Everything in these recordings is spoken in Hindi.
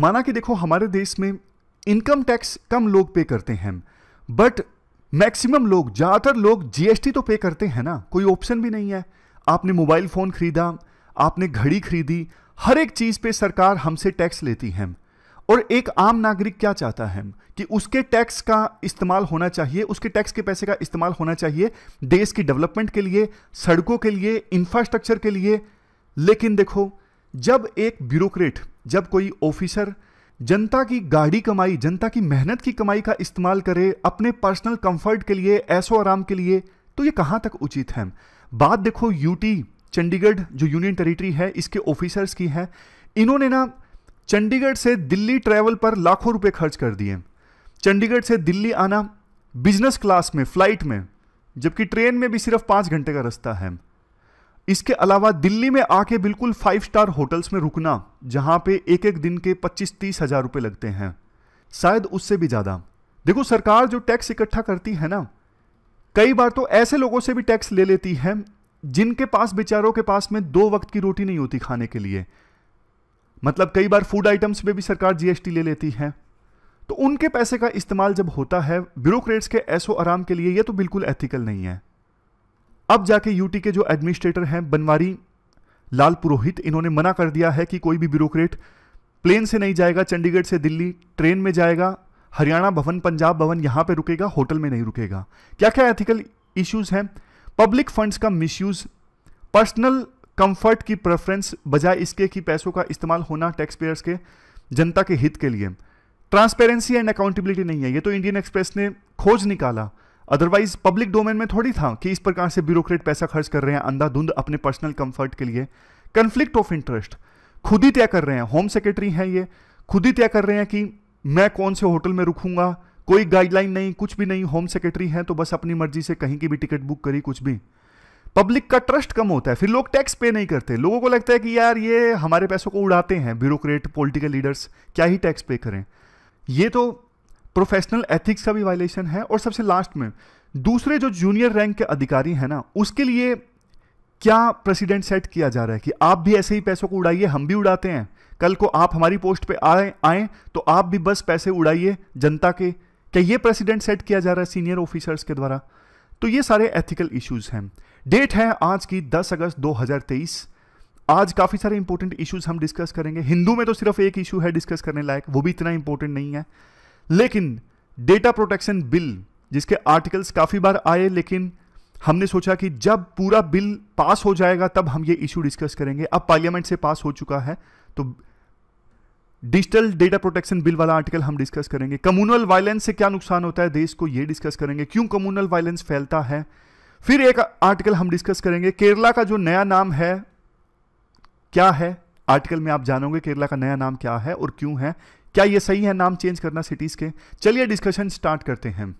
माना कि देखो हमारे देश में इनकम टैक्स कम लोग पे करते हैं बट मैक्सिमम लोग ज़्यादातर लोग जीएसटी तो पे करते हैं ना कोई ऑप्शन भी नहीं है आपने मोबाइल फ़ोन खरीदा आपने घड़ी खरीदी हर एक चीज़ पे सरकार हमसे टैक्स लेती है और एक आम नागरिक क्या चाहता है कि उसके टैक्स का इस्तेमाल होना चाहिए उसके टैक्स के पैसे का इस्तेमाल होना चाहिए देश की डेवलपमेंट के लिए सड़कों के लिए इंफ्रास्ट्रक्चर के लिए लेकिन देखो जब एक ब्यूरोक्रेट जब कोई ऑफिसर जनता की गाड़ी कमाई जनता की मेहनत की कमाई का इस्तेमाल करे अपने पर्सनल कंफर्ट के लिए ऐसो आराम के लिए तो ये कहाँ तक उचित है बात देखो यूटी चंडीगढ़ जो यूनियन टेरिटरी है इसके ऑफिसर्स की है इन्होंने ना चंडीगढ़ से दिल्ली ट्रैवल पर लाखों रुपए खर्च कर दिए चंडीगढ़ से दिल्ली आना बिजनेस क्लास में फ्लाइट में जबकि ट्रेन में भी सिर्फ पाँच घंटे का रास्ता है इसके अलावा दिल्ली में आके बिल्कुल फाइव स्टार होटल्स में रुकना जहां पे एक एक दिन के पच्चीस तीस हजार रुपए लगते हैं शायद उससे भी ज़्यादा देखो सरकार जो टैक्स इकट्ठा करती है ना कई बार तो ऐसे लोगों से भी टैक्स ले लेती है जिनके पास बेचारों के पास में दो वक्त की रोटी नहीं होती खाने के लिए मतलब कई बार फूड आइटम्स में भी सरकार जीएसटी ले लेती है तो उनके पैसे का इस्तेमाल जब होता है ब्यूरोक्रेट्स के ऐसो आराम के लिए यह तो बिल्कुल एथिकल नहीं है अब जाके यूटी के जो एडमिनिस्ट्रेटर हैं बनवारी लाल पुरोहित इन्होंने मना कर दिया है कि कोई भी ब्यूरोक्रेट प्लेन से नहीं जाएगा चंडीगढ़ से दिल्ली ट्रेन में जाएगा हरियाणा भवन पंजाब भवन यहां पे रुकेगा होटल में नहीं रुकेगा क्या क्या एथिकल इश्यूज हैं पब्लिक फंड्स का मिसयूज पर्सनल कंफर्ट की प्रेफरेंस बजाय इसके कि पैसों का इस्तेमाल होना टैक्स पेयर्स के जनता के हित के लिए ट्रांसपेरेंसी एंड अकाउंटेबिलिटी नहीं है ये तो इंडियन एक्सप्रेस ने खोज निकाला अदरवाइज पब्लिक डोमेन में थोड़ी था कि इस प्रकार से ब्यूरोक्रेट पैसा खर्च कर रहे हैं अंधाधुंध अपने पर्सनल कंफर्ट के लिए कन्फ्लिक्ट ऑफ इंटरेस्ट खुद ही तय कर रहे हैं होम सेक्रेटरी हैं ये खुद ही तय कर रहे हैं कि मैं कौन से होटल में रुकूंगा कोई गाइडलाइन नहीं कुछ भी नहीं होम सेक्रेटरी हैं तो बस अपनी मर्जी से कहीं की भी टिकट बुक करी कुछ भी पब्लिक का ट्रस्ट कम होता है फिर लोग टैक्स पे नहीं करते लोगों को लगता है कि यार ये हमारे पैसों को उड़ाते हैं ब्यूरोक्रेट पॉलिटिकल लीडर्स क्या ही टैक्स पे करें ये तो प्रोफेशनल एथिक्स का भी वायलेशन है और सबसे लास्ट में दूसरे जो जूनियर रैंक के अधिकारी हैं ना उसके लिए क्या प्रेसिडेंट सेट किया जा रहा है कि आप भी ऐसे ही पैसों को उड़ाइए हम भी उड़ाते हैं कल को आप हमारी पोस्ट पे आए आए तो आप भी बस पैसे उड़ाइए जनता के क्या ये प्रेसिडेंट सेट किया जा रहा है सीनियर ऑफिसर्स के द्वारा तो ये सारे एथिकल इश्यूज हैं डेट है आज की 10 अगस्त 2023 आज काफ़ी सारे इंपॉर्टेंट इश्यूज हम डिस्कस करेंगे हिंदू में तो सिर्फ एक इशू है डिस्कस करने लायक वो भी इतना इंपॉर्टेंट नहीं है लेकिन डेटा प्रोटेक्शन बिल जिसके आर्टिकल्स काफ़ी बार आए लेकिन हमने सोचा कि जब पूरा बिल पास हो जाएगा तब हम ये इशू डिस्कस करेंगे अब पार्लियामेंट से पास हो चुका है तो डिजिटल डेटा प्रोटेक्शन बिल वाला आर्टिकल हम डिस्कस करेंगे कम्युनल वायलेंस से क्या नुकसान होता है देश को ये डिस्कस करेंगे क्यों कम्युनल वायलेंस फैलता है फिर एक आर्टिकल हम डिस्कस करेंगे केरला का जो नया नाम है क्या है आर्टिकल में आप जानोगे केरला का नया नाम क्या है और क्यों है क्या ये सही है नाम चेंज करना सिटीज़ के चलिए डिस्कशन स्टार्ट करते हैं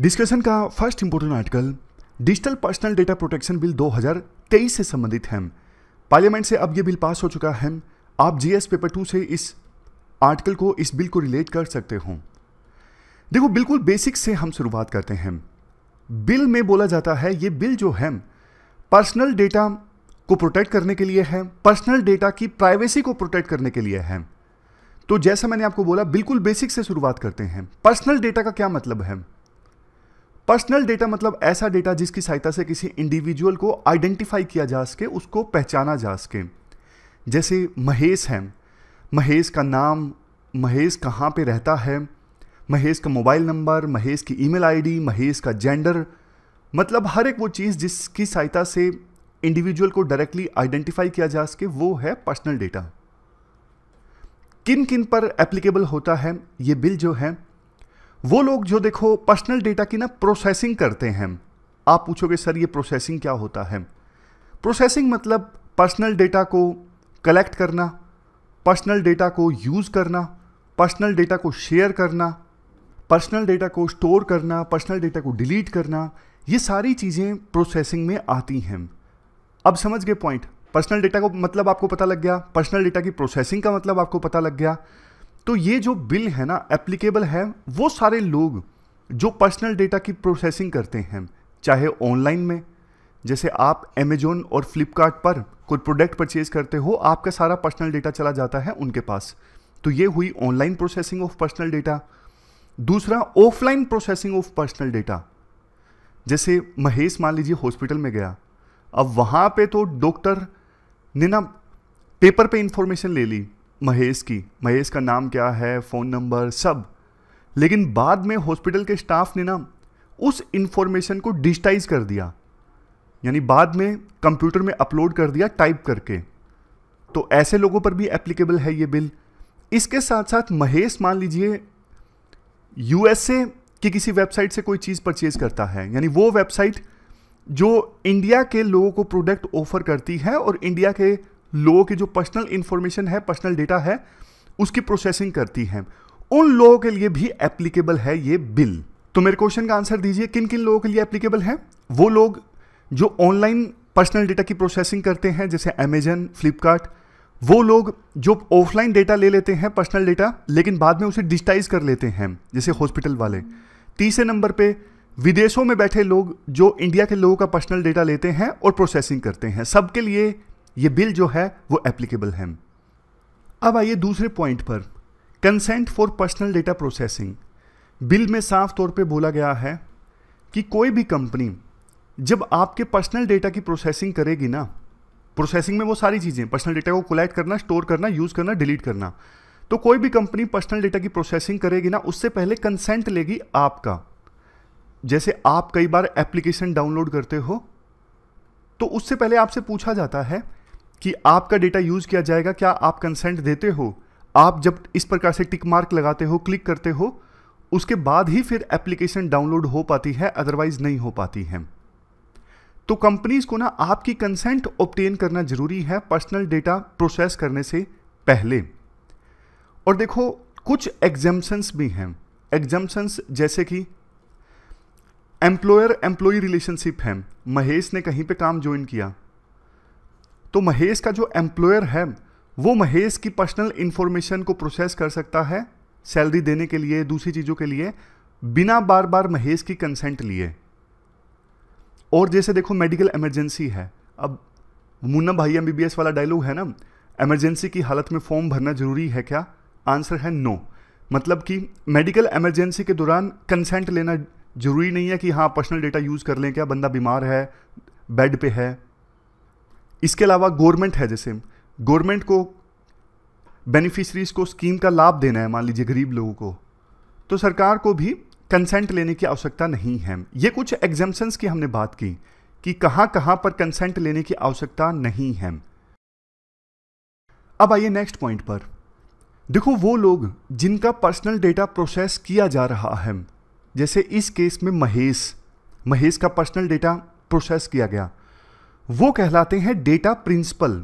डिस्कशन का first important article digital personal data protection bill 2023 से संबंधित है पार्लियामेंट से अब ये बिल पास हो चुका है आप जीएस पेपर टू से इस आर्टिकल को इस बिल को रिलेट कर सकते हो देखो बिल्कुल बेसिक से हम शुरुआत करते हैं बिल में बोला जाता है ये बिल जो है पर्सनल डेटा को प्रोटेक्ट करने के लिए है पर्सनल डेटा की प्राइवेसी को प्रोटेक्ट करने के लिए है तो जैसा मैंने आपको बोला बिल्कुल बेसिक से शुरुआत करते हैं पर्सनल डेटा का क्या मतलब है पर्सनल डेटा मतलब ऐसा डेटा जिसकी सहायता से किसी इंडिविजुअल को आइडेंटिफाई किया जा सके उसको पहचाना जा सके जैसे महेश है महेश का नाम महेश कहाँ पे रहता है महेश का मोबाइल नंबर महेश की ईमेल आईडी, महेश का जेंडर मतलब हर एक वो चीज़ जिसकी सहायता से इंडिविजुअल को डायरेक्टली आइडेंटिफाई किया जा सके वो है पर्सनल डेटा किन किन पर एप्लीकेबल होता है ये बिल जो है वो लोग जो देखो पर्सनल डेटा की ना प्रोसेसिंग करते हैं आप पूछोगे सर ये प्रोसेसिंग क्या होता है प्रोसेसिंग मतलब पर्सनल डेटा को कलेक्ट करना पर्सनल डेटा को यूज़ करना पर्सनल डेटा को शेयर करना पर्सनल डेटा को स्टोर करना पर्सनल डेटा को डिलीट करना ये सारी चीज़ें प्रोसेसिंग में आती हैं अब समझ गए पॉइंट पर्सनल डेटा को मतलब आपको पता लग गया पर्सनल डेटा की प्रोसेसिंग का मतलब आपको पता लग गया तो ये जो बिल है ना एप्लीकेबल है वो सारे लोग जो पर्सनल डेटा की प्रोसेसिंग करते हैं चाहे ऑनलाइन में जैसे आप अमेजोन और फ्लिपकार्ट पर कोई प्रोडक्ट परचेज करते हो आपका सारा पर्सनल डेटा चला जाता है उनके पास तो ये हुई online processing of personal data दूसरा offline processing of personal data जैसे महेश मान लीजिए हॉस्पिटल में गया अब वहाँ पे तो डॉक्टर ने ना पेपर पे इंफॉर्मेशन ले ली महेश की महेश का नाम क्या है फ़ोन नंबर सब लेकिन बाद में हॉस्पिटल के स्टाफ ने ना उस इंफॉर्मेशन को डिजिटाइज कर दिया यानी बाद में कंप्यूटर में अपलोड कर दिया टाइप करके तो ऐसे लोगों पर भी एप्लीकेबल है ये बिल इसके साथ साथ महेश मान लीजिए यूएसए की किसी वेबसाइट से कोई चीज़ परचेज करता है यानी वो वेबसाइट जो इंडिया के लोगों को प्रोडक्ट ऑफर करती है और इंडिया के लोगों की जो पर्सनल इंफॉर्मेशन है पर्सनल डेटा है उसकी प्रोसेसिंग करती है उन लोगों के लिए भी एप्लीकेबल है ये बिल तो मेरे क्वेश्चन का आंसर दीजिए किन किन लोगों के लिए एप्लीकेबल है वो लोग जो ऑनलाइन पर्सनल डेटा की प्रोसेसिंग करते हैं जैसे अमेजन फ्लिपकार्ट वो लोग जो ऑफलाइन डेटा ले लेते हैं पर्सनल डेटा लेकिन बाद में उसे डिजिटाइज कर लेते हैं जैसे हॉस्पिटल वाले तीसरे नंबर पे विदेशों में बैठे लोग जो इंडिया के लोगों का पर्सनल डेटा लेते हैं और प्रोसेसिंग करते हैं सबके लिए ये बिल जो है वो एप्लीकेबल है अब आइए दूसरे पॉइंट पर consent for personal data processing bill में साफ तौर पे बोला गया है कि कोई भी कंपनी जब आपके पर्सनल डेटा की प्रोसेसिंग करेगी ना प्रोसेसिंग में वो सारी चीज़ें पर्सनल डेटा को कलेक्ट करना स्टोर करना यूज़ करना डिलीट करना तो कोई भी कंपनी पर्सनल डेटा की प्रोसेसिंग करेगी ना उससे पहले कंसेंट लेगी आपका जैसे आप कई बार एप्लीकेशन डाउनलोड करते हो तो उससे पहले आपसे पूछा जाता है कि आपका डेटा यूज़ किया जाएगा क्या आप कंसेंट देते हो आप जब इस प्रकार से टिक मार्क लगाते हो क्लिक करते हो उसके बाद ही फिर एप्लीकेशन डाउनलोड हो पाती है अदरवाइज नहीं हो पाती है तो कंपनीज को ना आपकी कंसेंट ऑप्टेन करना जरूरी है पर्सनल डेटा प्रोसेस करने से पहले और देखो कुछ एग्जाम्सन्स भी हैं एग्जाम्सन्स जैसे कि एम्प्लॉयर एम्प्लॉय रिलेशनशिप है महेश ने कहीं पे काम ज्वाइन किया तो महेश का जो एम्प्लॉयर है वो महेश की पर्सनल इंफॉर्मेशन को प्रोसेस कर सकता है सैलरी देने के लिए दूसरी चीज़ों के लिए बिना बार बार महेश की कंसेंट लिए और जैसे देखो मेडिकल इमरजेंसी है अब मुन्ना भाई एम वाला डायलॉग है ना एमरजेंसी की हालत में फॉर्म भरना ज़रूरी है क्या आंसर है नो मतलब कि मेडिकल इमरजेंसी के दौरान कंसेंट लेना ज़रूरी नहीं है कि हाँ पर्सनल डेटा यूज़ कर लें क्या बंदा बीमार है बेड पे है इसके अलावा गवर्नमेंट है जैसे गवर्नमेंट को बेनिफिशरीज़ को स्कीम का लाभ देना है मान लीजिए गरीब लोगों को तो सरकार को भी कंसेंट लेने की आवश्यकता नहीं है ये कुछ एग्जाम्सन्स की हमने बात की कि कहाँ कहाँ पर कंसेंट लेने की आवश्यकता नहीं है अब आइए नेक्स्ट पॉइंट पर देखो वो लोग जिनका पर्सनल डेटा प्रोसेस किया जा रहा है जैसे इस केस में महेश महेश का पर्सनल डेटा प्रोसेस किया गया वो कहलाते हैं डेटा प्रिंसिपल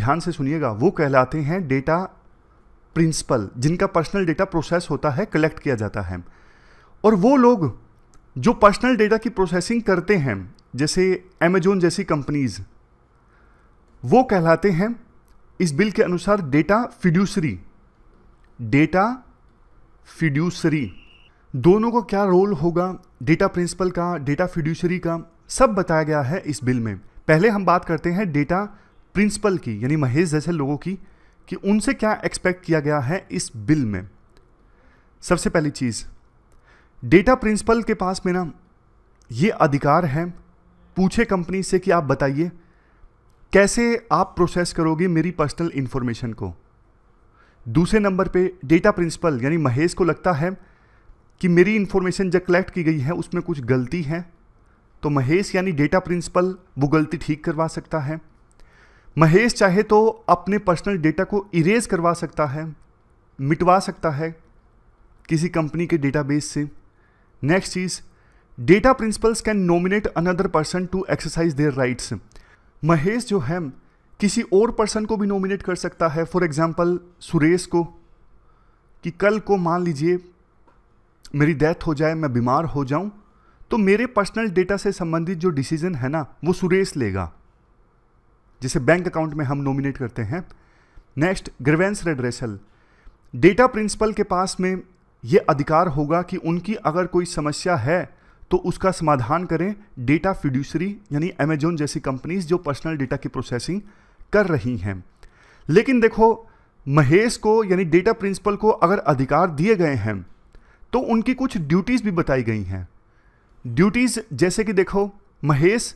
ध्यान से सुनिएगा वो कहलाते हैं डेटा प्रिंसिपल जिनका पर्सनल डेटा प्रोसेस होता है कलेक्ट किया जाता है और वो लोग जो पर्सनल डेटा की प्रोसेसिंग करते हैं जैसे एमेजोन जैसी कंपनीज वो कहलाते हैं इस बिल के अनुसार डेटा फिड्यूसरी डेटा फिड्यूसरी दोनों को क्या रोल होगा डेटा प्रिंसिपल का डेटा फिड्यूशरी का सब बताया गया है इस बिल में पहले हम बात करते हैं डेटा प्रिंसिपल की यानी महेश जैसे लोगों की कि उनसे क्या एक्सपेक्ट किया गया है इस बिल में सबसे पहली चीज़ डेटा प्रिंसिपल के पास में ना ये अधिकार है पूछे कंपनी से कि आप बताइए कैसे आप प्रोसेस करोगे मेरी पर्सनल इन्फॉर्मेशन को दूसरे नंबर पे डेटा प्रिंसिपल यानी महेश को लगता है कि मेरी इन्फॉर्मेशन जब कलेक्ट की गई है उसमें कुछ गलती है तो महेश यानी डेटा प्रिंसिपल वो गलती ठीक करवा सकता है महेश चाहे तो अपने पर्सनल डेटा को इरेज करवा सकता है मिटवा सकता है किसी कंपनी के डेटाबेस से नेक्स्ट चीज़ data principals can nominate another person to exercise their rights Mahesh जो है किसी और पर्सन को भी नॉमिनेट कर सकता है फॉर एग्जाम्पल सुरेश को कि कल को मान लीजिए मेरी डेथ हो जाए मैं बीमार हो जाऊं तो मेरे पर्सनल डेटा से संबंधित जो डिसीजन है ना वो सुरेश लेगा जिसे बैंक अकाउंट में हम नॉमिनेट करते हैं next grievance redressal data principal के पास में ये अधिकार होगा कि उनकी अगर कोई समस्या है तो उसका समाधान करें डेटा फिड्यूसरी यानी अमेजोन जैसी कंपनीज जो पर्सनल डेटा की प्रोसेसिंग कर रही हैं लेकिन देखो महेश को यानी डेटा प्रिंसिपल को अगर अधिकार दिए गए हैं तो उनकी कुछ ड्यूटीज़ भी बताई गई हैं ड्यूटीज़ जैसे कि देखो महेश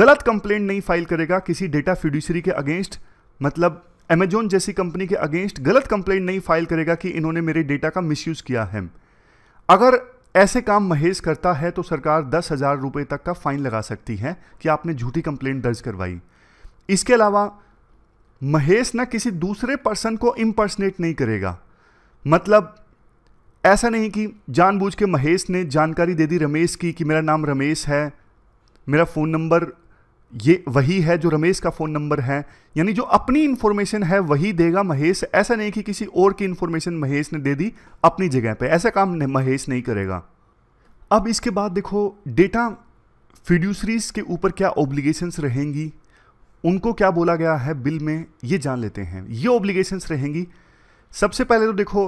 गलत कंप्लेंट नहीं फाइल करेगा किसी डेटा फिड्यूशरी के अगेंस्ट मतलब अमेजोन जैसी कंपनी के अगेंस्ट गलत कंप्लेंट नहीं फाइल करेगा कि इन्होंने मेरे डेटा का मिसयूज़ किया है अगर ऐसे काम महेश करता है तो सरकार दस हज़ार रुपए तक का फाइन लगा सकती है कि आपने झूठी कंप्लेंट दर्ज करवाई इसके अलावा महेश ना किसी दूसरे पर्सन को इम्पर्सनेट नहीं करेगा मतलब ऐसा नहीं कि जानबूझ के महेश ने जानकारी दे दी रमेश की कि मेरा नाम रमेश है मेरा फ़ोन नंबर ये वही है जो रमेश का फ़ोन नंबर है यानी जो अपनी इन्फॉर्मेशन है वही देगा महेश ऐसा नहीं कि किसी और की इन्फॉर्मेशन महेश ने दे दी अपनी जगह पे ऐसा काम नहीं, महेश नहीं करेगा अब इसके बाद देखो डेटा फिड्यूसरीज के ऊपर क्या ऑब्लिगेशंस रहेंगी उनको क्या बोला गया है बिल में ये जान लेते हैं ये ओब्लिगेशंस रहेंगी सबसे पहले तो देखो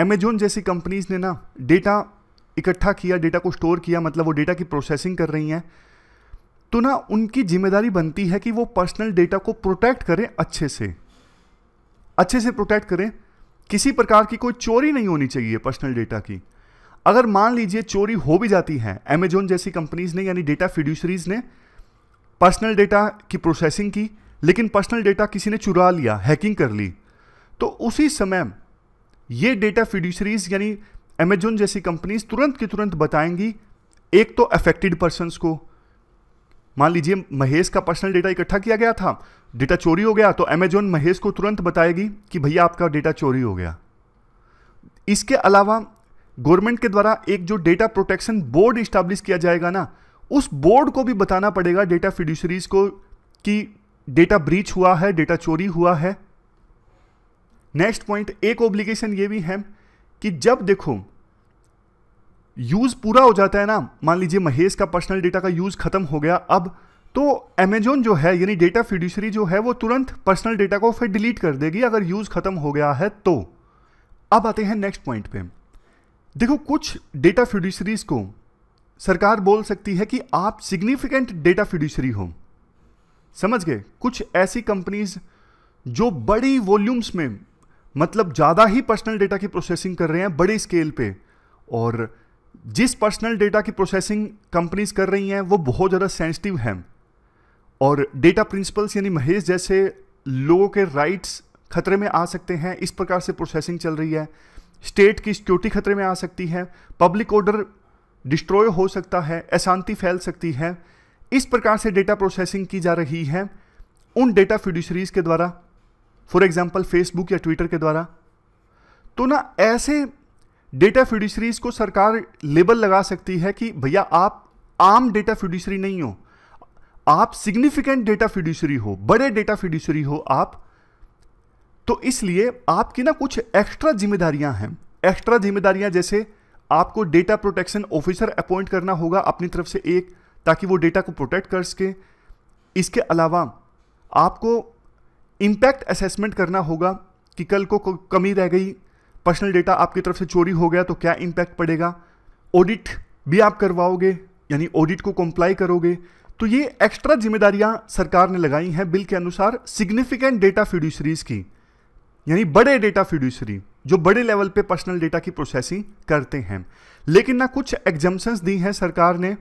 अमेजोन जैसी कंपनीज ने ना डेटा इकट्ठा किया डेटा को स्टोर किया मतलब वो डेटा की प्रोसेसिंग कर रही हैं तो ना उनकी जिम्मेदारी बनती है कि वो पर्सनल डेटा को प्रोटेक्ट करें अच्छे से अच्छे से प्रोटेक्ट करें किसी प्रकार की कोई चोरी नहीं होनी चाहिए पर्सनल डेटा की अगर मान लीजिए चोरी हो भी जाती है अमेजोन जैसी कंपनीज ने यानी डेटा फिड्यूशरीज ने पर्सनल डेटा की प्रोसेसिंग की लेकिन पर्सनल डेटा किसी ने चुरा लिया हैकिंग कर ली तो उसी समय ये डेटा फिड्यूशरीज यानी अमेजोन जैसी कंपनीज तुरंत की तुरंत बताएंगी एक तो अफेक्टेड पर्सनस को मान लीजिए महेश का पर्सनल डेटा इकट्ठा किया गया था डेटा चोरी हो गया तो अमेजोन महेश को तुरंत बताएगी कि भैया आपका डेटा चोरी हो गया इसके अलावा गवर्नमेंट के द्वारा एक जो डेटा प्रोटेक्शन बोर्ड इस्टाब्लिश किया जाएगा ना उस बोर्ड को भी बताना पड़ेगा डेटा फिड्यूशरीज को कि डेटा ब्रीच हुआ है डेटा चोरी हुआ है नेक्स्ट पॉइंट एक ओब्लिगेशन ये भी है कि जब देखो यूज पूरा हो जाता है ना मान लीजिए महेश का पर्सनल डेटा का यूज खत्म हो गया अब तो अमेजोन जो है यानी डेटा फिड्यूशरी जो है वो तुरंत पर्सनल डेटा को फिर डिलीट कर देगी अगर यूज खत्म हो गया है तो अब आते हैं नेक्स्ट पॉइंट पे देखो कुछ डेटा फिड्यूशरीज को सरकार बोल सकती है कि आप सिग्निफिकेंट डेटा फिड्यूशरी हो समझ गए कुछ ऐसी कंपनीज जो बड़ी वॉल्यूम्स में मतलब ज़्यादा ही पर्सनल डेटा की प्रोसेसिंग कर रहे हैं बड़े स्केल पे और जिस पर्सनल डेटा की प्रोसेसिंग कंपनीज कर रही हैं वो बहुत ज़्यादा सेंसिटिव हैं और डेटा प्रिंसिपल्स यानी महेश जैसे लोगों के राइट्स खतरे में आ सकते हैं इस प्रकार से प्रोसेसिंग चल रही है स्टेट की सिक्योरिटी खतरे में आ सकती है पब्लिक ऑर्डर डिस्ट्रॉय हो सकता है अशांति फैल सकती है इस प्रकार से डेटा प्रोसेसिंग की जा रही है उन डेटा फिडिशरीज के द्वारा फॉर एग्जाम्पल फेसबुक या ट्विटर के द्वारा तो ना ऐसे डेटा फ्यूडिशरीज को सरकार लेबल लगा सकती है कि भैया आप आम डेटा फ्यूडिशरी नहीं हो आप सिग्निफिकेंट डेटा फ्यूडिशरी हो बड़े डेटा फ्यूडिशरी हो आप तो इसलिए आपकी ना कुछ एक्स्ट्रा जिम्मेदारियां हैं एक्स्ट्रा जिम्मेदारियां जैसे आपको डेटा प्रोटेक्शन ऑफिसर अपॉइंट करना होगा अपनी तरफ से एक ताकि वो डेटा को प्रोटेक्ट कर सके इसके अलावा आपको इम्पैक्ट असेसमेंट करना होगा कि कल को कमी रह गई पर्सनल डेटा आपकी तरफ से चोरी हो गया तो क्या इम्पैक्ट पड़ेगा ऑडिट भी आप करवाओगे यानी ऑडिट को कंप्लाई करोगे तो ये एक्स्ट्रा जिम्मेदारियां सरकार ने लगाई हैं बिल के अनुसार सिग्निफिकेंट डेटा फ्यूडिशरीज की यानी बड़े डेटा फ्यूडिशरी जो बड़े लेवल पे पर्सनल डेटा की प्रोसेसिंग करते हैं लेकिन ना कुछ एग्जाम्शंस दी हैं सरकार ने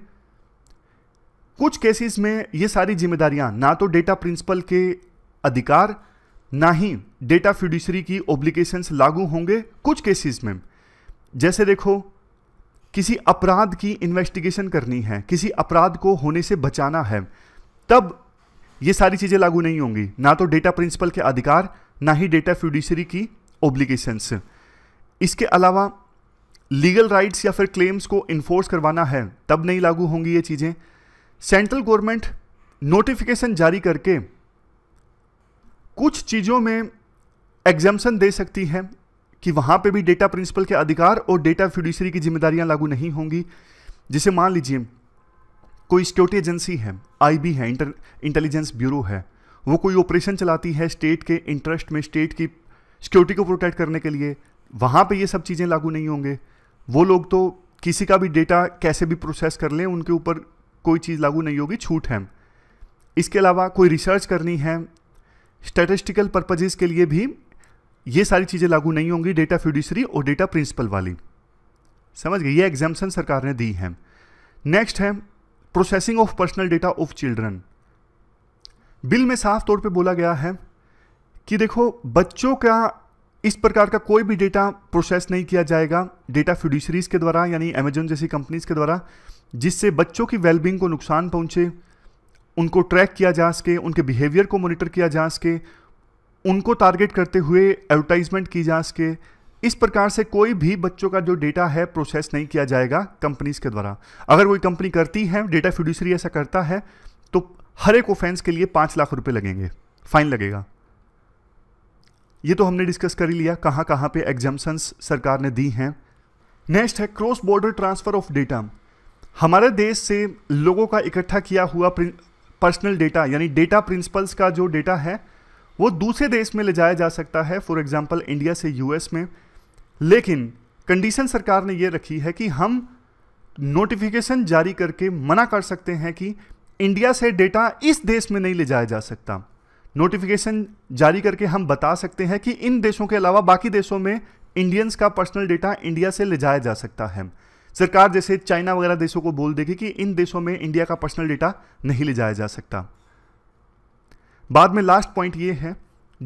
कुछ केसेस में ये सारी जिम्मेदारियां ना तो डेटा प्रिंसिपल के अधिकार ना ही डेटा फ्यूडिशरी की ओब्लिकेशन लागू होंगे कुछ केसेस में जैसे देखो किसी अपराध की इन्वेस्टिगेशन करनी है किसी अपराध को होने से बचाना है तब ये सारी चीज़ें लागू नहीं होंगी ना तो डेटा प्रिंसिपल के अधिकार ना ही डेटा फ्यूडिशरी की ओब्लिगेशंस इसके अलावा लीगल राइट्स या फिर क्लेम्स को इन्फोर्स करवाना है तब नहीं लागू होंगी ये चीज़ें सेंट्रल गवर्नमेंट नोटिफिकेशन जारी करके कुछ चीज़ों में एग्जाम्सन दे सकती है कि वहाँ पे भी डेटा प्रिंसिपल के अधिकार और डेटा फ्यूडिशरी की जिम्मेदारियाँ लागू नहीं होंगी जिसे मान लीजिए कोई सिक्योरिटी एजेंसी है आईबी है इंटर इंटेलिजेंस ब्यूरो है वो कोई ऑपरेशन चलाती है स्टेट के इंटरेस्ट में स्टेट की सिक्योरिटी को प्रोटेक्ट करने के लिए वहाँ पर ये सब चीज़ें लागू नहीं होंगे वो लोग तो किसी का भी डेटा कैसे भी प्रोसेस कर लें उनके ऊपर कोई चीज़ लागू नहीं होगी छूट है इसके अलावा कोई रिसर्च करनी है स्टेटिस्टिकल पर्पजेज़ के लिए भी ये सारी चीज़ें लागू नहीं होंगी डेटा फ्यूडिशरी और डेटा प्रिंसिपल वाली समझ गए ये एग्जाम्सन सरकार ने दी है नेक्स्ट है processing of personal data of children bill में साफ तौर पे बोला गया है कि देखो बच्चों का इस प्रकार का कोई भी डेटा प्रोसेस नहीं किया जाएगा डेटा फ्यूडिशरीज के द्वारा यानी अमेजोन जैसी कंपनीज के द्वारा जिससे बच्चों की वेलबींग को नुकसान पहुंचे उनको ट्रैक किया जा सके उनके बिहेवियर को मॉनिटर किया जा सके उनको टारगेट करते हुए एडवर्टाइजमेंट की जा सके इस प्रकार से कोई भी बच्चों का जो डेटा है प्रोसेस नहीं किया जाएगा कंपनीज के द्वारा अगर कोई कंपनी करती है डेटा फ्यूडिशरी ऐसा करता है तो हर एक ऑफेंस के लिए पांच लाख रुपए लगेंगे फाइन लगेगा ये तो हमने डिस्कस कर ही लिया कहां कहां पे एग्जाम्सन्स सरकार ने दी हैं नेक्स्ट है cross border transfer of data हमारे देश से लोगों का इकट्ठा किया हुआ पर्सनल डेटा यानी डेटा प्रिंसिपल्स का जो डेटा है वो दूसरे देश में ले जाया जा सकता है फॉर एग्जाम्पल इंडिया से यूएस में लेकिन कंडीशन सरकार ने ये रखी है कि हम नोटिफिकेशन जारी करके मना कर सकते हैं कि इंडिया से डेटा इस देश में नहीं ले जाया जा सकता नोटिफिकेशन जारी करके हम बता सकते हैं कि इन देशों के अलावा बाकी देशों में इंडियंस का पर्सनल डेटा इंडिया से ले जाया जा सकता है सरकार जैसे चाइना वगैरह देशों को बोल देगी कि इन देशों में इंडिया का पर्सनल डेटा नहीं ले जाया जा सकता बाद में लास्ट पॉइंट ये है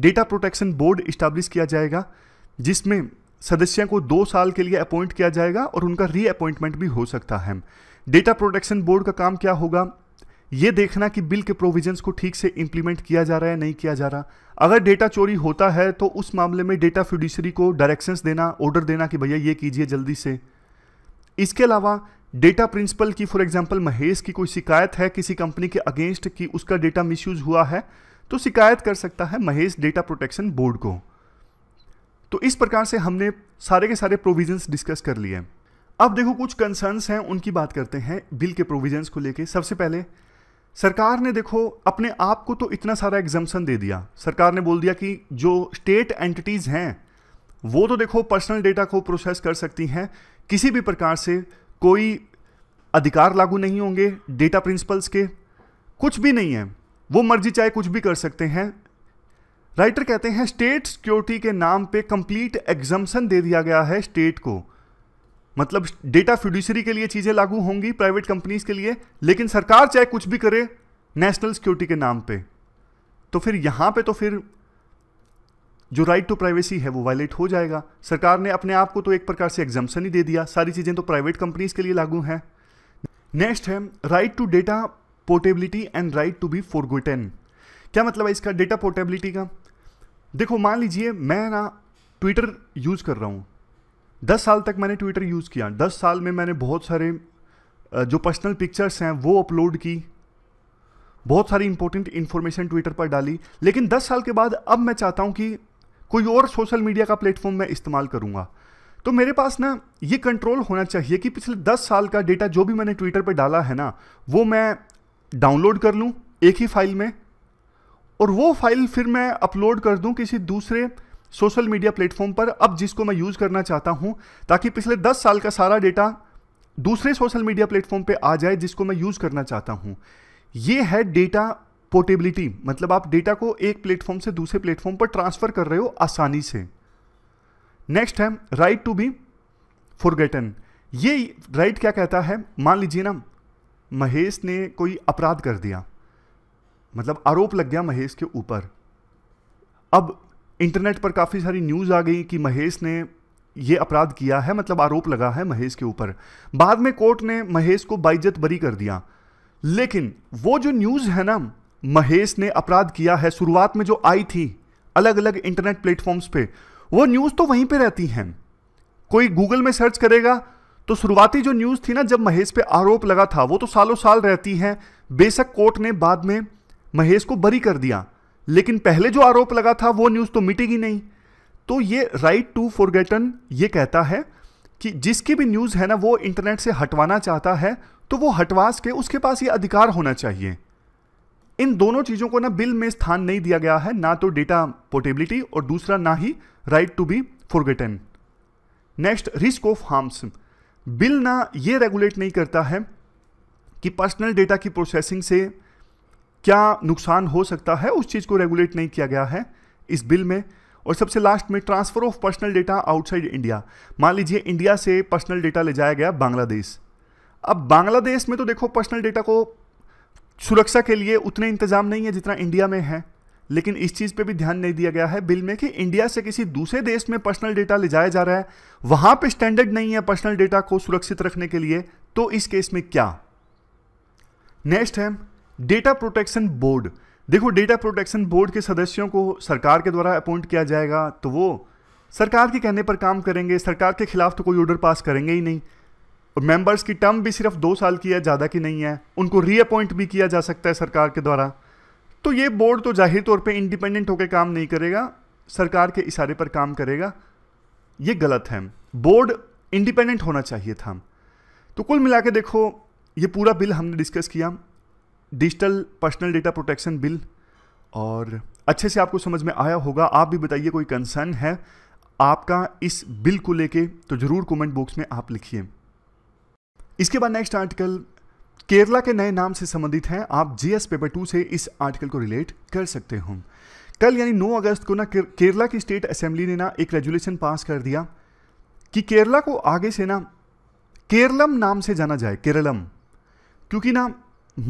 डेटा प्रोटेक्शन बोर्ड इस्टाब्लिश किया जाएगा जिसमें सदस्यों को दो साल के लिए अपॉइंट किया जाएगा और उनका रीअपॉइंटमेंट भी हो सकता है डेटा प्रोटेक्शन बोर्ड का काम क्या होगा ये देखना कि बिल के प्रोविजंस को ठीक से इंप्लीमेंट किया जा रहा है नहीं किया जा रहा अगर डेटा चोरी होता है तो उस मामले में डेटा फ्यूडिशरी को डायरेक्शंस देना ऑर्डर देना कि भैया ये कीजिए जल्दी से इसके अलावा डेटा प्रिंसिपल की फॉर एग्जांपल महेश की कोई शिकायत है किसी कंपनी के अगेंस्ट कि उसका डेटा मिसयूज हुआ है तो शिकायत कर सकता है महेश डेटा प्रोटेक्शन बोर्ड को तो इस प्रकार से हमने सारे के सारे प्रोविजंस डिस्कस कर लिए अब देखो कुछ कंसर्न्स हैं उनकी बात करते हैं बिल के प्रोविजंस को लेके सबसे पहले सरकार ने देखो अपने आप को तो इतना सारा एग्जाम्सन दे दिया सरकार ने बोल दिया कि जो स्टेट एंटिटीज़ हैं वो तो देखो पर्सनल डेटा को प्रोसेस कर सकती हैं किसी भी प्रकार से कोई अधिकार लागू नहीं होंगे डेटा प्रिंसिपल्स के कुछ भी नहीं है वो मर्जी चाहे कुछ भी कर सकते हैं राइटर कहते हैं स्टेट सिक्योरिटी के नाम पे कंप्लीट एग्जम्सन दे दिया गया है स्टेट को मतलब डेटा फ्यूडिशरी के लिए चीज़ें लागू होंगी प्राइवेट कंपनीज के लिए लेकिन सरकार चाहे कुछ भी करे नेशनल सिक्योरिटी के नाम पे तो फिर यहाँ पे तो फिर जो राइट टू प्राइवेसी है वो वायलेट हो जाएगा सरकार ने अपने आप को तो एक प्रकार से एग्जाम्सन ही दे दिया सारी चीज़ें तो प्राइवेट कंपनीज के लिए लागू हैं नेक्स्ट है right to data portability and right to be forgotten क्या मतलब है इसका डेटा पोर्टेबिलिटी का देखो मान लीजिए मैं ना ट्विटर यूज़ कर रहा हूँ दस साल तक मैंने ट्विटर यूज़ किया दस साल में मैंने बहुत सारे जो पर्सनल पिक्चर्स हैं वो अपलोड की बहुत सारी इंपॉर्टेंट इन्फॉर्मेशन ट्विटर पर डाली लेकिन दस साल के बाद अब मैं चाहता हूँ कि कोई और सोशल मीडिया का प्लेटफॉर्म मैं इस्तेमाल करूँगा तो मेरे पास ना ये कंट्रोल होना चाहिए कि पिछले दस साल का डेटा जो भी मैंने ट्विटर पर डाला है ना वो मैं डाउनलोड कर लूँ एक ही फाइल में और वो फाइल फिर मैं अपलोड कर दूँ किसी दूसरे सोशल मीडिया प्लेटफॉर्म पर अब जिसको मैं यूज़ करना चाहता हूँ ताकि पिछले दस साल का सारा डेटा दूसरे सोशल मीडिया प्लेटफॉर्म पे आ जाए जिसको मैं यूज़ करना चाहता हूँ ये है डेटा पोर्टेबिलिटी मतलब आप डेटा को एक प्लेटफॉर्म से दूसरे प्लेटफॉर्म पर ट्रांसफ़र कर रहे हो आसानी से नेक्स्ट है राइट टू बी फॉरगेटन ये राइट क्या कहता है मान लीजिए ना महेश ने कोई अपराध कर दिया मतलब आरोप लग गया महेश के ऊपर अब इंटरनेट पर काफ़ी सारी न्यूज़ आ गई कि महेश ने यह अपराध किया है मतलब आरोप लगा है महेश के ऊपर बाद में कोर्ट ने महेश को बाइज्जत बरी कर दिया लेकिन वो जो न्यूज़ है ना महेश ने अपराध किया है शुरुआत में जो आई थी अलग अलग इंटरनेट प्लेटफॉर्म्स पे वो न्यूज़ तो वहीं पे रहती हैं कोई गूगल में सर्च करेगा तो शुरुआती जो न्यूज़ थी ना जब महेश पे आरोप लगा था वो तो सालों साल रहती हैं बेशक कोर्ट ने बाद में महेश को बरी कर दिया लेकिन पहले जो आरोप लगा था वो न्यूज़ तो मिटेगी नहीं तो ये राइट टू फॉरगेटन ये कहता है कि जिसकी भी न्यूज़ है ना वो इंटरनेट से हटवाना चाहता है तो वो हटवा के उसके पास ये अधिकार होना चाहिए इन दोनों चीज़ों को ना बिल में स्थान नहीं दिया गया है ना तो डेटा पोर्टेबिलिटी और दूसरा ना ही right to be forgotten next risk of harms bill ना ये रेगुलेट नहीं करता है कि पर्सनल डेटा की प्रोसेसिंग से क्या नुकसान हो सकता है उस चीज़ को रेगुलेट नहीं किया गया है इस बिल में और सबसे लास्ट में transfer of personal data outside India मान लीजिए इंडिया से पर्सनल डेटा ले जाया गया बांग्लादेश अब बांग्लादेश में तो देखो पर्सनल डेटा को सुरक्षा के लिए उतने इंतजाम नहीं है जितना इंडिया में है लेकिन इस चीज़ पे भी ध्यान नहीं दिया गया है बिल में कि इंडिया से किसी दूसरे देश में पर्सनल डेटा ले जाया जा रहा है वहां पे स्टैंडर्ड नहीं है पर्सनल डेटा को सुरक्षित रखने के लिए तो इस केस में क्या नेक्स्ट है डेटा प्रोटेक्शन बोर्ड देखो डेटा प्रोटेक्शन बोर्ड के सदस्यों को सरकार के द्वारा अपॉइंट किया जाएगा तो वो सरकार के कहने पर काम करेंगे सरकार के खिलाफ तो कोई ऑर्डर पास करेंगे ही नहीं और मेंबर्स की टर्म भी सिर्फ दो साल की है ज़्यादा की नहीं है उनको रीअपॉइंट भी किया जा सकता है सरकार के द्वारा तो ये बोर्ड तो जाहिर तौर पे इंडिपेंडेंट होकर काम नहीं करेगा सरकार के इशारे पर काम करेगा ये गलत है बोर्ड इंडिपेंडेंट होना चाहिए था तो कुल मिला के देखो ये पूरा बिल हमने डिस्कस किया digital personal data protection bill और अच्छे से आपको समझ में आया होगा आप भी बताइए कोई कंसर्न है आपका इस बिल को लेके तो ज़रूर कमेंट बॉक्स में आप लिखिए इसके बाद नेक्स्ट आर्टिकल केरला के नए नाम से संबंधित है आप जीएस पेपर टू से इस आर्टिकल को रिलेट कर सकते हो कल यानी 9 अगस्त को ना केरला की स्टेट असेंबली ने ना एक रेजुलेशन पास कर दिया कि केरला को आगे से ना केरलम नाम से जाना जाए केरलम क्योंकि ना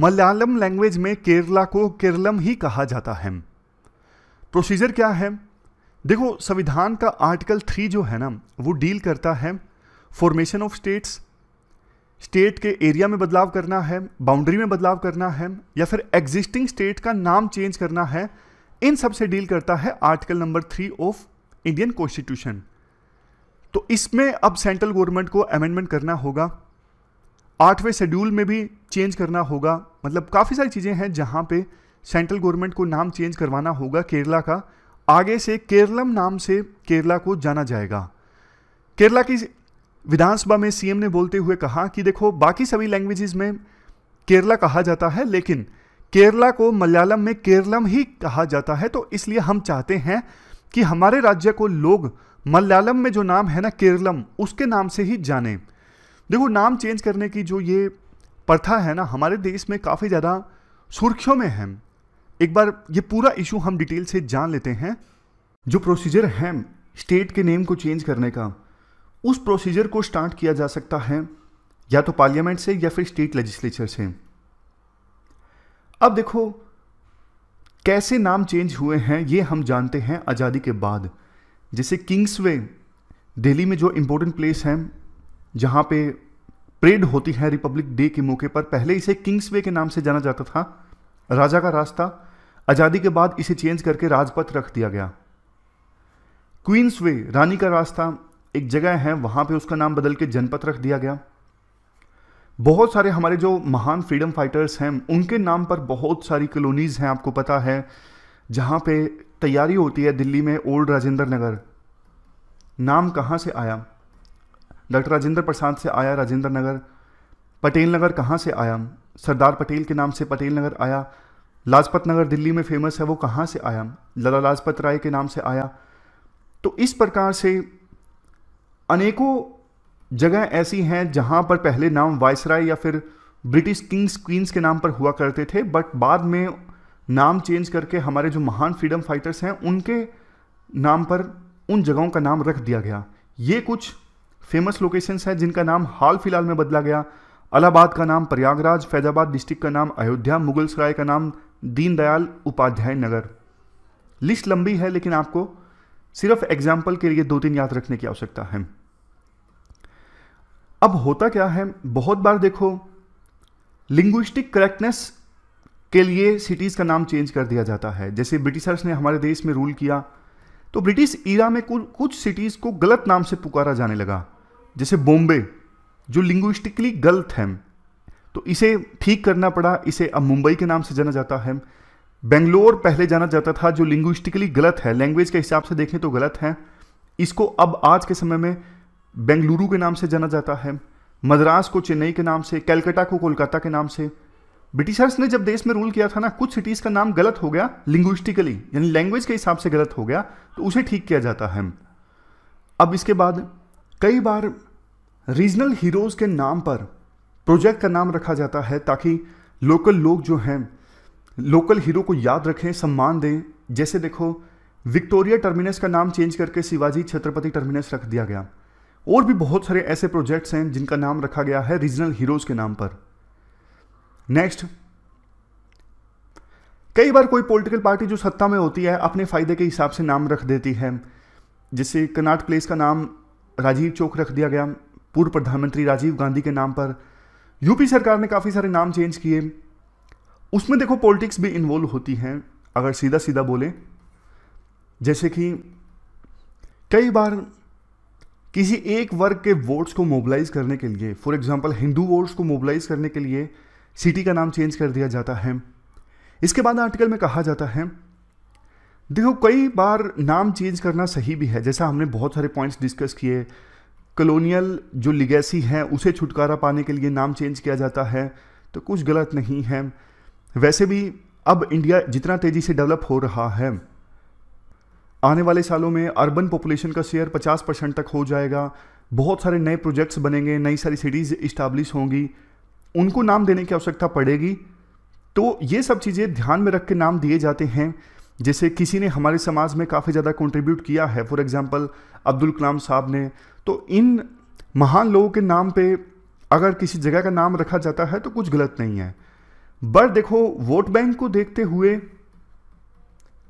मलयालम लैंग्वेज में केरला को केरलम ही कहा जाता है प्रोसीजर क्या है देखो संविधान का आर्टिकल थ्री जो है ना वो डील करता है फॉर्मेशन ऑफ स्टेट्स स्टेट के एरिया में बदलाव करना है बाउंड्री में बदलाव करना है या फिर एग्जिस्टिंग स्टेट का नाम चेंज करना है इन सब से डील करता है article number three of Indian constitution तो इसमें अब सेंट्रल गवर्नमेंट को अमेंडमेंट करना होगा आठवें शेड्यूल में भी चेंज करना होगा मतलब काफ़ी सारी चीज़ें हैं जहाँ पे सेंट्रल गवर्नमेंट को नाम चेंज करवाना होगा केरला का आगे से केरलम नाम से केरला को जाना जाएगा केरला की विधानसभा में सीएम ने बोलते हुए कहा कि देखो बाकी सभी लैंग्वेजेस में केरला कहा जाता है लेकिन केरला को मलयालम में केरलम ही कहा जाता है तो इसलिए हम चाहते हैं कि हमारे राज्य को लोग मलयालम में जो नाम है ना केरलम उसके नाम से ही जाने देखो नाम चेंज करने की जो ये प्रथा है ना हमारे देश में काफ़ी ज़्यादा सुर्खियों में है एक बार ये पूरा इशू हम डिटेल से जान लेते हैं जो प्रोसीजर है स्टेट के नेम को चेंज करने का उस प्रोसीजर को स्टार्ट किया जा सकता है या तो पार्लियामेंट से या फिर स्टेट लेजिस्लेचर से अब देखो कैसे नाम चेंज हुए हैं ये हम जानते हैं आज़ादी के बाद जैसे किंग्सवे दिल्ली में जो इंपॉर्टेंट प्लेस है जहां पे परेड होती है रिपब्लिक डे के मौके पर पहले इसे किंग्सवे के नाम से जाना जाता था राजा का रास्ता आज़ादी के बाद इसे चेंज करके राजपथ रख दिया गया क्वींस वे रानी का रास्ता एक जगह है वहां पे उसका नाम बदल के जनपथ रख दिया गया बहुत सारे हमारे जो महान फ्रीडम फाइटर्स हैं उनके नाम पर बहुत सारी कॉलोनीज़ हैं आपको पता है जहां पे तैयारी होती है दिल्ली में ओल्ड राजेंद्र नगर नाम कहां से आया डॉक्टर राजेंद्र प्रसाद से आया राजेंद्र नगर पटेल नगर कहां से आया सरदार पटेल के नाम से पटेल नगर आया लाजपत नगर दिल्ली में फेमस है वो कहां से आया लाला लाजपत राय के नाम से आया तो इस प्रकार से अनेकों जगह ऐसी हैं जहां पर पहले नाम वायसराय या फिर ब्रिटिश किंग्स क्वींस के नाम पर हुआ करते थे बट बाद में नाम चेंज करके हमारे जो महान फ्रीडम फाइटर्स हैं उनके नाम पर उन जगहों का नाम रख दिया गया ये कुछ फेमस लोकेशंस हैं जिनका नाम हाल फिलहाल में बदला गया अलाहाबाद का नाम प्रयागराज फैजाबाद डिस्ट्रिक्ट का नाम अयोध्या मुगल सराय का नाम दीनदयाल उपाध्याय नगर लिस्ट लंबी है लेकिन आपको सिर्फ एग्जाम्पल के लिए दो तीन याद रखने की आवश्यकता है अब होता क्या है बहुत बार देखो लिंग्विस्टिक करेक्टनेस के लिए सिटीज़ का नाम चेंज कर दिया जाता है जैसे ब्रिटिशर्स ने हमारे देश में रूल किया तो ब्रिटिश ईरा में कुछ सिटीज़ को गलत नाम से पुकारा जाने लगा जैसे बॉम्बे जो लिंग्विस्टिकली गलत है तो इसे ठीक करना पड़ा इसे अब मुंबई के नाम से जाना जाता है बेंगलोर पहले जाना जाता था जो लिंग्विस्टिकली गलत है लैंग्वेज के हिसाब से देखें तो गलत है इसको अब आज के समय में बेंगलुरु के नाम से जाना जाता है मद्रास को चेन्नई के नाम से कैलकाटा को कोलकाता के नाम से ब्रिटिशर्स ने जब देश में रूल किया था ना कुछ सिटीज़ का नाम गलत हो गया लिंग्विस्टिकली यानी लैंग्वेज के हिसाब से गलत हो गया तो उसे ठीक किया जाता है अब इसके बाद कई बार रीजनल हीरोज़ के नाम पर प्रोजेक्ट का नाम रखा जाता है ताकि लोकल लोग जो हैं लोकल हीरो को याद रखें सम्मान दें जैसे देखो विक्टोरिया टर्मिनस का नाम चेंज करके शिवाजी छत्रपति टर्मिनस रख दिया गया और भी बहुत सारे ऐसे प्रोजेक्ट्स हैं जिनका नाम रखा गया है रीजनल हीरोज़ के नाम पर नेक्स्ट कई बार कोई पॉलिटिकल पार्टी जो सत्ता में होती है अपने फ़ायदे के हिसाब से नाम रख देती है जैसे कनाट प्लेस का नाम राजीव चौक रख दिया गया पूर्व प्रधानमंत्री राजीव गांधी के नाम पर यूपी सरकार ने काफ़ी सारे नाम चेंज किए उसमें देखो पॉलिटिक्स भी इन्वॉल्व होती हैं अगर सीधा सीधा बोले जैसे कि कई बार किसी एक वर्ग के वोट्स को मोबिलाइज करने के लिए फॉर एग्जांपल हिंदू वोट्स को मोबिलाइज करने के लिए सिटी का नाम चेंज कर दिया जाता है इसके बाद आर्टिकल में कहा जाता है देखो कई बार नाम चेंज करना सही भी है जैसा हमने बहुत सारे पॉइंट्स डिस्कस किए कलोनियल जो लिगेसी है उसे छुटकारा पाने के लिए नाम चेंज किया जाता है तो कुछ गलत नहीं है वैसे भी अब इंडिया जितना तेज़ी से डेवलप हो रहा है आने वाले सालों में अर्बन पॉपुलेशन का शेयर 50 परसेंट तक हो जाएगा बहुत सारे नए प्रोजेक्ट्स बनेंगे नई सारी सिटीज़ इस्टाब्लिश होंगी उनको नाम देने की आवश्यकता पड़ेगी तो ये सब चीज़ें ध्यान में रख के नाम दिए जाते हैं जैसे किसी ने हमारे समाज में काफ़ी ज़्यादा कंट्रीब्यूट किया है फॉर एग्ज़ाम्पल अब्दुल कलाम साहब ने तो इन महान लोगों के नाम पे अगर किसी जगह का नाम रखा जाता है तो कुछ गलत नहीं है बट देखो वोट बैंक को देखते हुए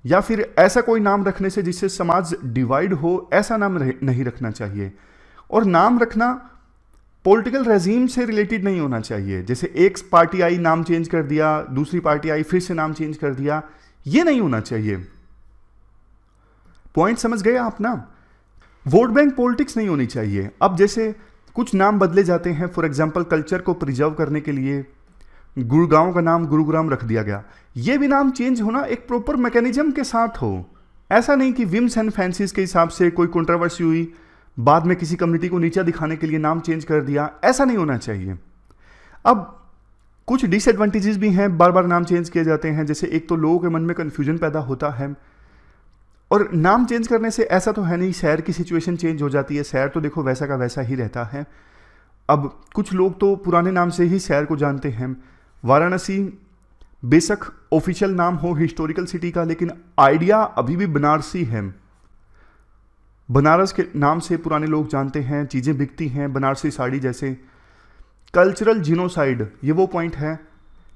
या फिर ऐसा कोई नाम रखने से जिससे समाज डिवाइड हो ऐसा नाम नहीं रखना चाहिए और नाम रखना पॉलिटिकल रेजीम से रिलेटेड नहीं होना चाहिए जैसे एक पार्टी आई नाम चेंज कर दिया दूसरी पार्टी आई फिर से नाम चेंज कर दिया ये नहीं होना चाहिए पॉइंट समझ गए आप ना वोट बैंक पॉलिटिक्स नहीं होनी चाहिए अब जैसे कुछ नाम बदले जाते हैं फॉर एग्जाम्पल कल्चर को प्रिजर्व करने के लिए गुड़गांव का नाम गुरुग्राम रख दिया गया ये भी नाम चेंज होना एक प्रॉपर मैकेनिज्म के साथ हो ऐसा नहीं कि विम्स एंड फैंसीज के हिसाब से कोई कंट्रोवर्सी हुई बाद में किसी कम्युनिटी को नीचा दिखाने के लिए नाम चेंज कर दिया ऐसा नहीं होना चाहिए अब कुछ डिसएडवांटेजेस भी हैं बार बार नाम चेंज किए जाते हैं जैसे एक तो लोगों के मन में कन्फ्यूजन पैदा होता है और नाम चेंज करने से ऐसा तो है नहीं शहर की सिचुएशन चेंज हो जाती है शहर तो देखो वैसा का वैसा ही रहता है अब कुछ लोग तो पुराने नाम से ही शहर को जानते हैं वाराणसी बेशक ऑफिशियल नाम हो हिस्टोरिकल सिटी का लेकिन आइडिया अभी भी बनारसी है बनारस के नाम से पुराने लोग जानते हैं चीज़ें बिकती हैं बनारसी साड़ी जैसे कल्चरल जिनोसाइड ये वो पॉइंट है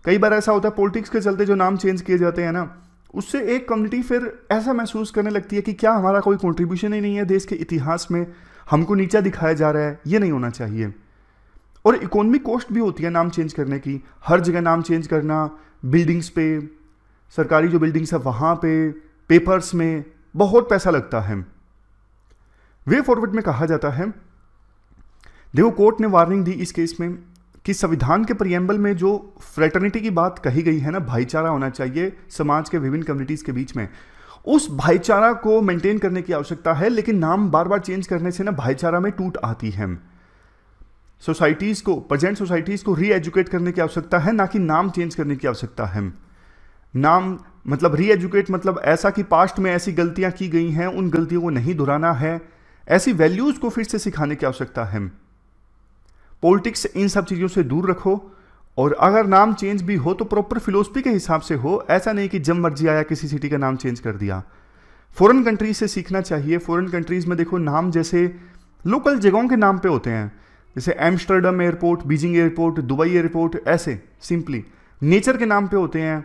कई बार ऐसा होता है पॉलिटिक्स के चलते जो नाम चेंज किए जाते हैं ना उससे एक कम्युनिटी फिर ऐसा महसूस करने लगती है कि क्या हमारा कोई कॉन्ट्रीब्यूशन ही नहीं है देश के इतिहास में हमको नीचा दिखाया जा रहा है ये नहीं होना चाहिए और इकोनॉमिक कॉस्ट भी होती है नाम चेंज करने की हर जगह नाम चेंज करना बिल्डिंग्स पे सरकारी जो बिल्डिंग्स है वहाँ पे पेपर्स में बहुत पैसा लगता है वे फॉरवर्ड में कहा जाता है देखो कोर्ट ने वार्निंग दी इस केस में कि संविधान के प्रियम्बल में जो फ्रेटर्निटी की बात कही गई है ना भाईचारा होना चाहिए समाज के विभिन्न कम्युनिटीज़ के बीच में उस भाईचारा को मेंटेन करने की आवश्यकता है लेकिन नाम बार बार चेंज करने से ना भाईचारा में टूट आती है सोसाइटीज़ को प्रजेंट सोसाइटीज़ को री एजुकेट करने की आवश्यकता है ना कि नाम चेंज करने की आवश्यकता है नाम मतलब री एजुकेट मतलब ऐसा कि पास्ट में ऐसी गलतियां की गई हैं उन गलतियों को नहीं दोहराना है ऐसी वैल्यूज़ को फिर से सिखाने की आवश्यकता है पॉलिटिक्स इन सब चीज़ों से दूर रखो और अगर नाम चेंज भी हो तो प्रॉपर फिलोसफी के हिसाब से हो ऐसा नहीं कि जब मर्जी आया किसी सिटी का नाम चेंज कर दिया फॉरेन कंट्रीज से सीखना चाहिए फॉरेन कंट्रीज़ में देखो नाम जैसे लोकल जगहों के नाम पे होते हैं जैसे Amsterdam airport Beijing airport Dubai airport ऐसे सिंपली नेचर के नाम पे होते हैं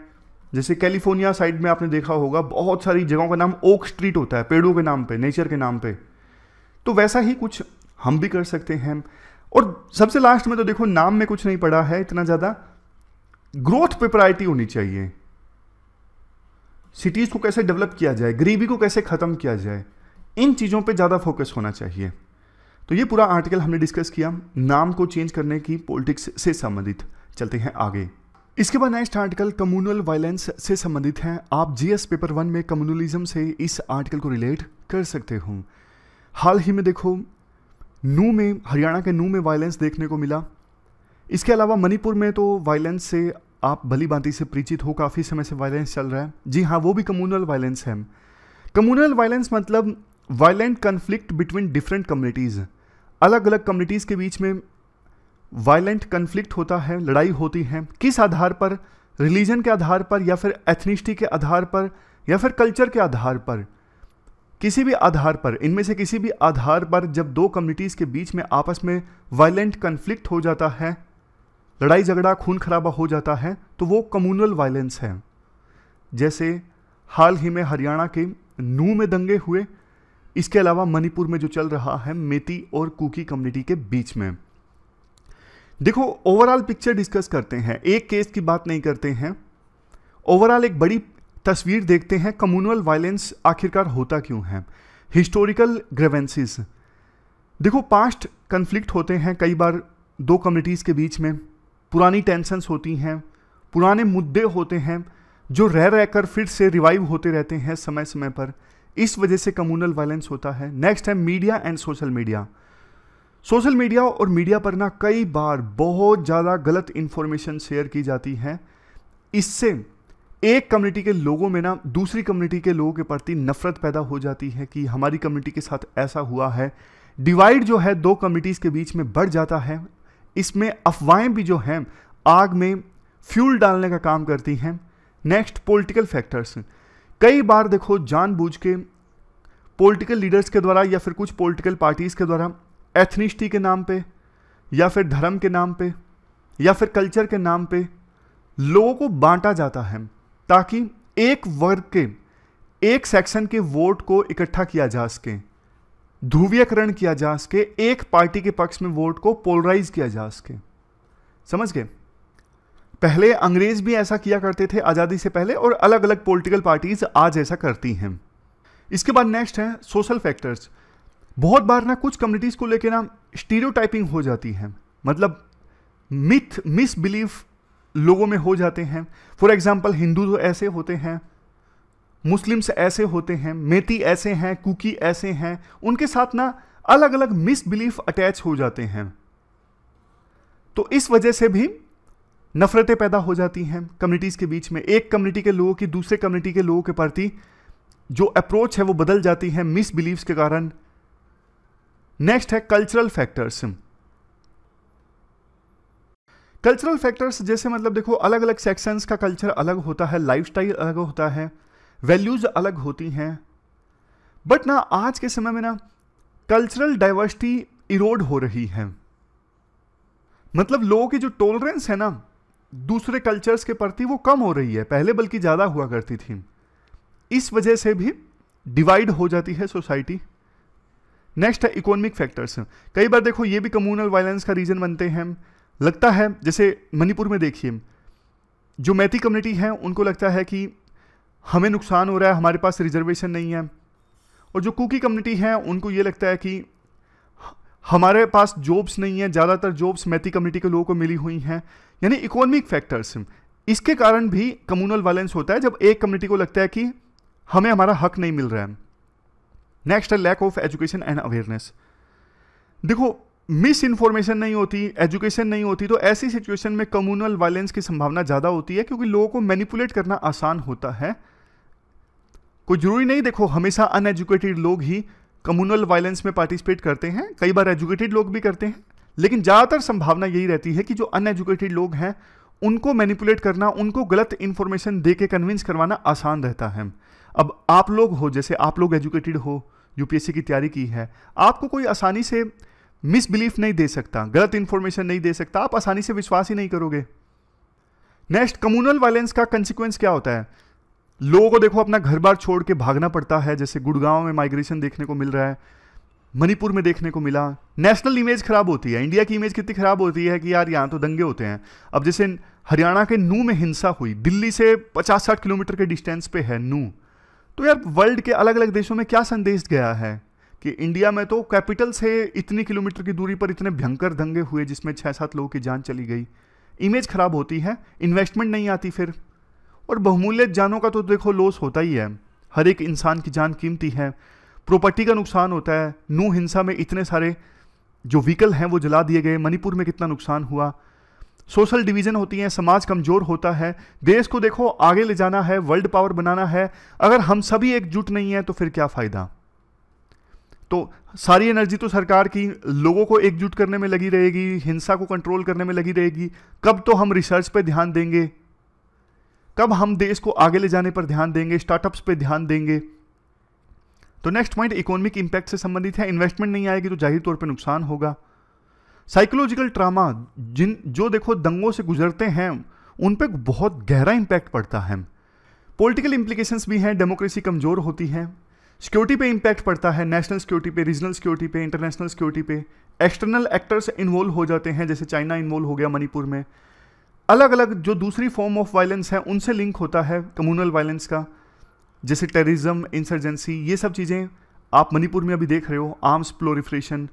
जैसे कैलिफोर्निया साइड में आपने देखा होगा बहुत सारी जगहों का नाम ओक स्ट्रीट होता है पेड़ों के नाम पे नेचर के नाम पे तो वैसा ही कुछ हम भी कर सकते हैं और सबसे लास्ट में तो देखो नाम में कुछ नहीं पड़ा है इतना ज़्यादा ग्रोथ पे प्रायोरिटी होनी चाहिए सिटीज़ को कैसे डेवलप किया जाए गरीबी को कैसे ख़त्म किया जाए इन चीज़ों पे ज़्यादा फोकस होना चाहिए तो ये पूरा आर्टिकल हमने डिस्कस किया नाम को चेंज करने की पॉलिटिक्स से संबंधित चलते हैं आगे इसके बाद नेक्स्ट आर्टिकल कम्युनल वायलेंस से संबंधित है आप जीएस पेपर वन में कम्युनलिज्म से इस आर्टिकल को रिलेट कर सकते हो हाल ही में देखो नू में हरियाणा के नू में वायलेंस देखने को मिला इसके अलावा मणिपुर में तो वायलेंस से आप भली भांति से परिचित हो काफ़ी समय से वायलेंस चल रहा है जी हाँ वो भी कम्युनल वायलेंस है कम्युनल वायलेंस मतलब violent conflict between different communities अलग अलग कम्युनिटीज़ के बीच में वायलेंट कन्फ्लिक्ट होता है लड़ाई होती है किस आधार पर रिलीजन के आधार पर या फिर एथनिस्टी के आधार पर या फिर कल्चर के आधार पर किसी भी आधार पर इनमें से किसी भी आधार पर जब दो कम्युनिटीज़ के बीच में आपस में वायलेंट कन्फ्लिक्ट हो जाता है लड़ाई झगड़ा खून खराबा हो जाता है तो वो कम्यूनल वायलेंस है जैसे हाल ही में हरियाणा के नू में दंगे हुए इसके अलावा मणिपुर में जो चल रहा है मेती और कुकी कम्युनिटी के बीच में देखो ओवरऑल पिक्चर डिस्कस करते हैं एक केस की बात नहीं करते हैं ओवरऑल एक बड़ी तस्वीर देखते हैं कम्युनल वायलेंस आखिरकार होता क्यों है हिस्टोरिकल ग्रेवेंसीज देखो पास्ट कन्फ्लिक्ट होते हैं कई बार दो कम्युनिटीज़ के बीच में पुरानी टेंशन होती हैं पुराने मुद्दे होते हैं जो रह रहकर फिर से रिवाइव होते रहते हैं समय समय पर इस वजह से कम्युनल वायलेंस होता है नेक्स्ट है media and social media social media और मीडिया पर ना कई बार बहुत ज़्यादा गलत इन्फॉर्मेशन शेयर की जाती है इससे एक कम्युनिटी के लोगों में ना दूसरी कम्युनिटी के लोगों के प्रति नफरत पैदा हो जाती है कि हमारी कम्युनिटी के साथ ऐसा हुआ है डिवाइड जो है दो कम्युनिटीज़ के बीच में बढ़ जाता है इसमें अफवाहें भी जो हैं आग में फ्यूल डालने का काम करती हैं नेक्स्ट पॉलिटिकल फैक्टर्स कई बार देखो जानबूझ के पॉलिटिकल लीडर्स के द्वारा या फिर कुछ पॉलिटिकल पार्टीज़ के द्वारा एथनिस्टी के नाम पे या फिर धर्म के नाम पे या फिर कल्चर के नाम पे लोगों को बांटा जाता है ताकि एक वर्ग के एक सेक्शन के वोट को इकट्ठा किया जा सके ध्रुवीयकरण किया जा सके एक पार्टी के पक्ष में वोट को पोलराइज किया जा सके समझ गए पहले अंग्रेज भी ऐसा किया करते थे आज़ादी से पहले और अलग अलग पॉलिटिकल पार्टीज आज ऐसा करती हैं इसके बाद नेक्स्ट है सोशल फैक्टर्स बहुत बार ना कुछ कम्युनिटीज़ को लेकर ना स्टीरियो हो जाती है मतलब मिथ मिसबिलीव लोगों में हो जाते हैं फॉर एग्जाम्पल हिंदू तो ऐसे होते हैं मुस्लिम्स ऐसे होते हैं मेती ऐसे हैं कुकी ऐसे हैं उनके साथ ना अलग अलग मिसबिलीफ अटैच हो जाते हैं तो इस वजह से भी नफ़रतें पैदा हो जाती हैं कम्युनिटीज़ के बीच में एक कम्युनिटी के लोगों की दूसरे कम्युनिटी के लोगों के प्रति जो अप्रोच है वो बदल जाती है मिस बिलीव्स के कारण नेक्स्ट है कल्चरल फैक्टर्स कल्चरल फैक्टर्स जैसे मतलब देखो अलग अलग सेक्शंस का कल्चर अलग होता है लाइफस्टाइल अलग होता है वैल्यूज़ अलग होती हैं बट ना आज के समय में ना कल्चरल डाइवर्सिटी इरोड हो रही है मतलब लोगों की जो टॉलरेंस है ना दूसरे कल्चर्स के प्रति वो कम हो रही है पहले बल्कि ज़्यादा हुआ करती थी इस वजह से भी डिवाइड हो जाती है सोसाइटी नेक्स्ट है इकोनॉमिक फैक्टर्स कई बार देखो ये भी कम्यूनल वायलेंस का रीज़न बनते हैं लगता है जैसे मणिपुर में देखिए जो मैथी कम्युनिटी है उनको लगता है कि हमें नुकसान हो रहा है हमारे पास रिजर्वेशन नहीं है और जो कुकी कम्युनिटी है उनको ये लगता है कि हमारे पास जॉब्स नहीं है ज़्यादातर जॉब्स मैथी कम्युनिटी के लोगों को मिली हुई हैं यानी इकोनॉमिक फैक्टर्स इसके कारण भी कम्युनल वायलेंस होता है जब एक कम्युनिटी को लगता है कि हमें हमारा हक नहीं मिल रहा है नेक्स्ट है lack of education and awareness देखो मिस इन्फॉर्मेशन नहीं होती एजुकेशन नहीं होती तो ऐसी सिचुएशन में कम्युनल वायलेंस की संभावना ज़्यादा होती है क्योंकि लोगों को मैनिपुलेट करना आसान होता है कोई जरूरी नहीं देखो हमेशा अनएजुकेटेड लोग ही कम्युनल वायलेंस में पार्टिसिपेट करते हैं कई बार एजुकेटेड लोग भी करते हैं लेकिन ज़्यादातर संभावना यही रहती है कि जो अनएजुकेटेड लोग हैं उनको मैनिपुलेट करना उनको गलत इन्फॉर्मेशन दे के कन्विंस करवाना आसान रहता है अब आप लोग हो जैसे आप लोग एजुकेटेड हो यूपीएससी की तैयारी की है आपको कोई आसानी से मिसबिलीफ नहीं दे सकता गलत इन्फॉर्मेशन नहीं दे सकता आप आसानी से विश्वास ही नहीं करोगे नेक्स्ट कम्युनल वायलेंस का कंसिक्वेंस क्या होता है लोगों को देखो अपना घर बार छोड़ के भागना पड़ता है जैसे गुड़गांव में माइग्रेशन देखने को मिल रहा है मणिपुर में देखने को मिला नेशनल इमेज खराब होती है इंडिया की इमेज कितनी खराब होती है कि यार यहाँ तो दंगे होते हैं अब जैसे हरियाणा के नू में हिंसा हुई दिल्ली से 50-60 किलोमीटर के डिस्टेंस पे है नू तो यार वर्ल्ड के अलग अलग देशों में क्या संदेश गया है कि इंडिया में तो कैपिटल से इतनी किलोमीटर की दूरी पर इतने भयंकर दंगे हुए जिसमें छः सात लोगों की जान चली गई इमेज खराब होती है इन्वेस्टमेंट नहीं आती फिर और बहुमूल्य जानों का तो देखो लॉस होता ही है हर एक इंसान की जान कीमती है प्रॉपर्टी का नुकसान होता है नू हिंसा में इतने सारे जो व्हीकल हैं वो जला दिए गए मणिपुर में कितना नुकसान हुआ सोशल डिवीज़न होती है समाज कमज़ोर होता है देश को देखो आगे ले जाना है वर्ल्ड पावर बनाना है अगर हम सभी एकजुट नहीं है तो फिर क्या फ़ायदा तो सारी एनर्जी तो सरकार की लोगों को एकजुट करने में लगी रहेगी हिंसा को कंट्रोल करने में लगी रहेगी कब तो हम रिसर्च पर ध्यान देंगे कब हम देश को आगे ले जाने पर ध्यान देंगे स्टार्टअप्स पर ध्यान देंगे तो नेक्स्ट पॉइंट इकोनॉमिक इंपैक्ट से संबंधित है इन्वेस्टमेंट नहीं आएगी तो जाहिर तौर पर नुकसान होगा साइकोलॉजिकल ट्रामा जिन जो देखो दंगों से गुजरते हैं उन पर बहुत गहरा इंपैक्ट पड़ता है पॉलिटिकल इंप्लीकेशन भी हैं डेमोक्रेसी कमज़ोर होती है सिक्योरिटी पे इंपैक्ट पड़ता है नेशनल सिक्योरिटी पे रीजनल सिक्योरिटी पे इंटरनेशनल सिक्योरिटी पे एक्सटर्नल एक्टर्स इन्वॉल्व हो जाते हैं जैसे चाइना इन्वॉल्व हो गया मणिपुर में अलग अलग जो दूसरी फॉर्म ऑफ वायलेंस है उनसे लिंक होता है कम्यूनल वायलेंस का जैसे टेररिज्म इंसर्जेंसी ये सब चीज़ें आप मणिपुर में अभी देख रहे हो आर्म्स प्लोरिफ्रेशन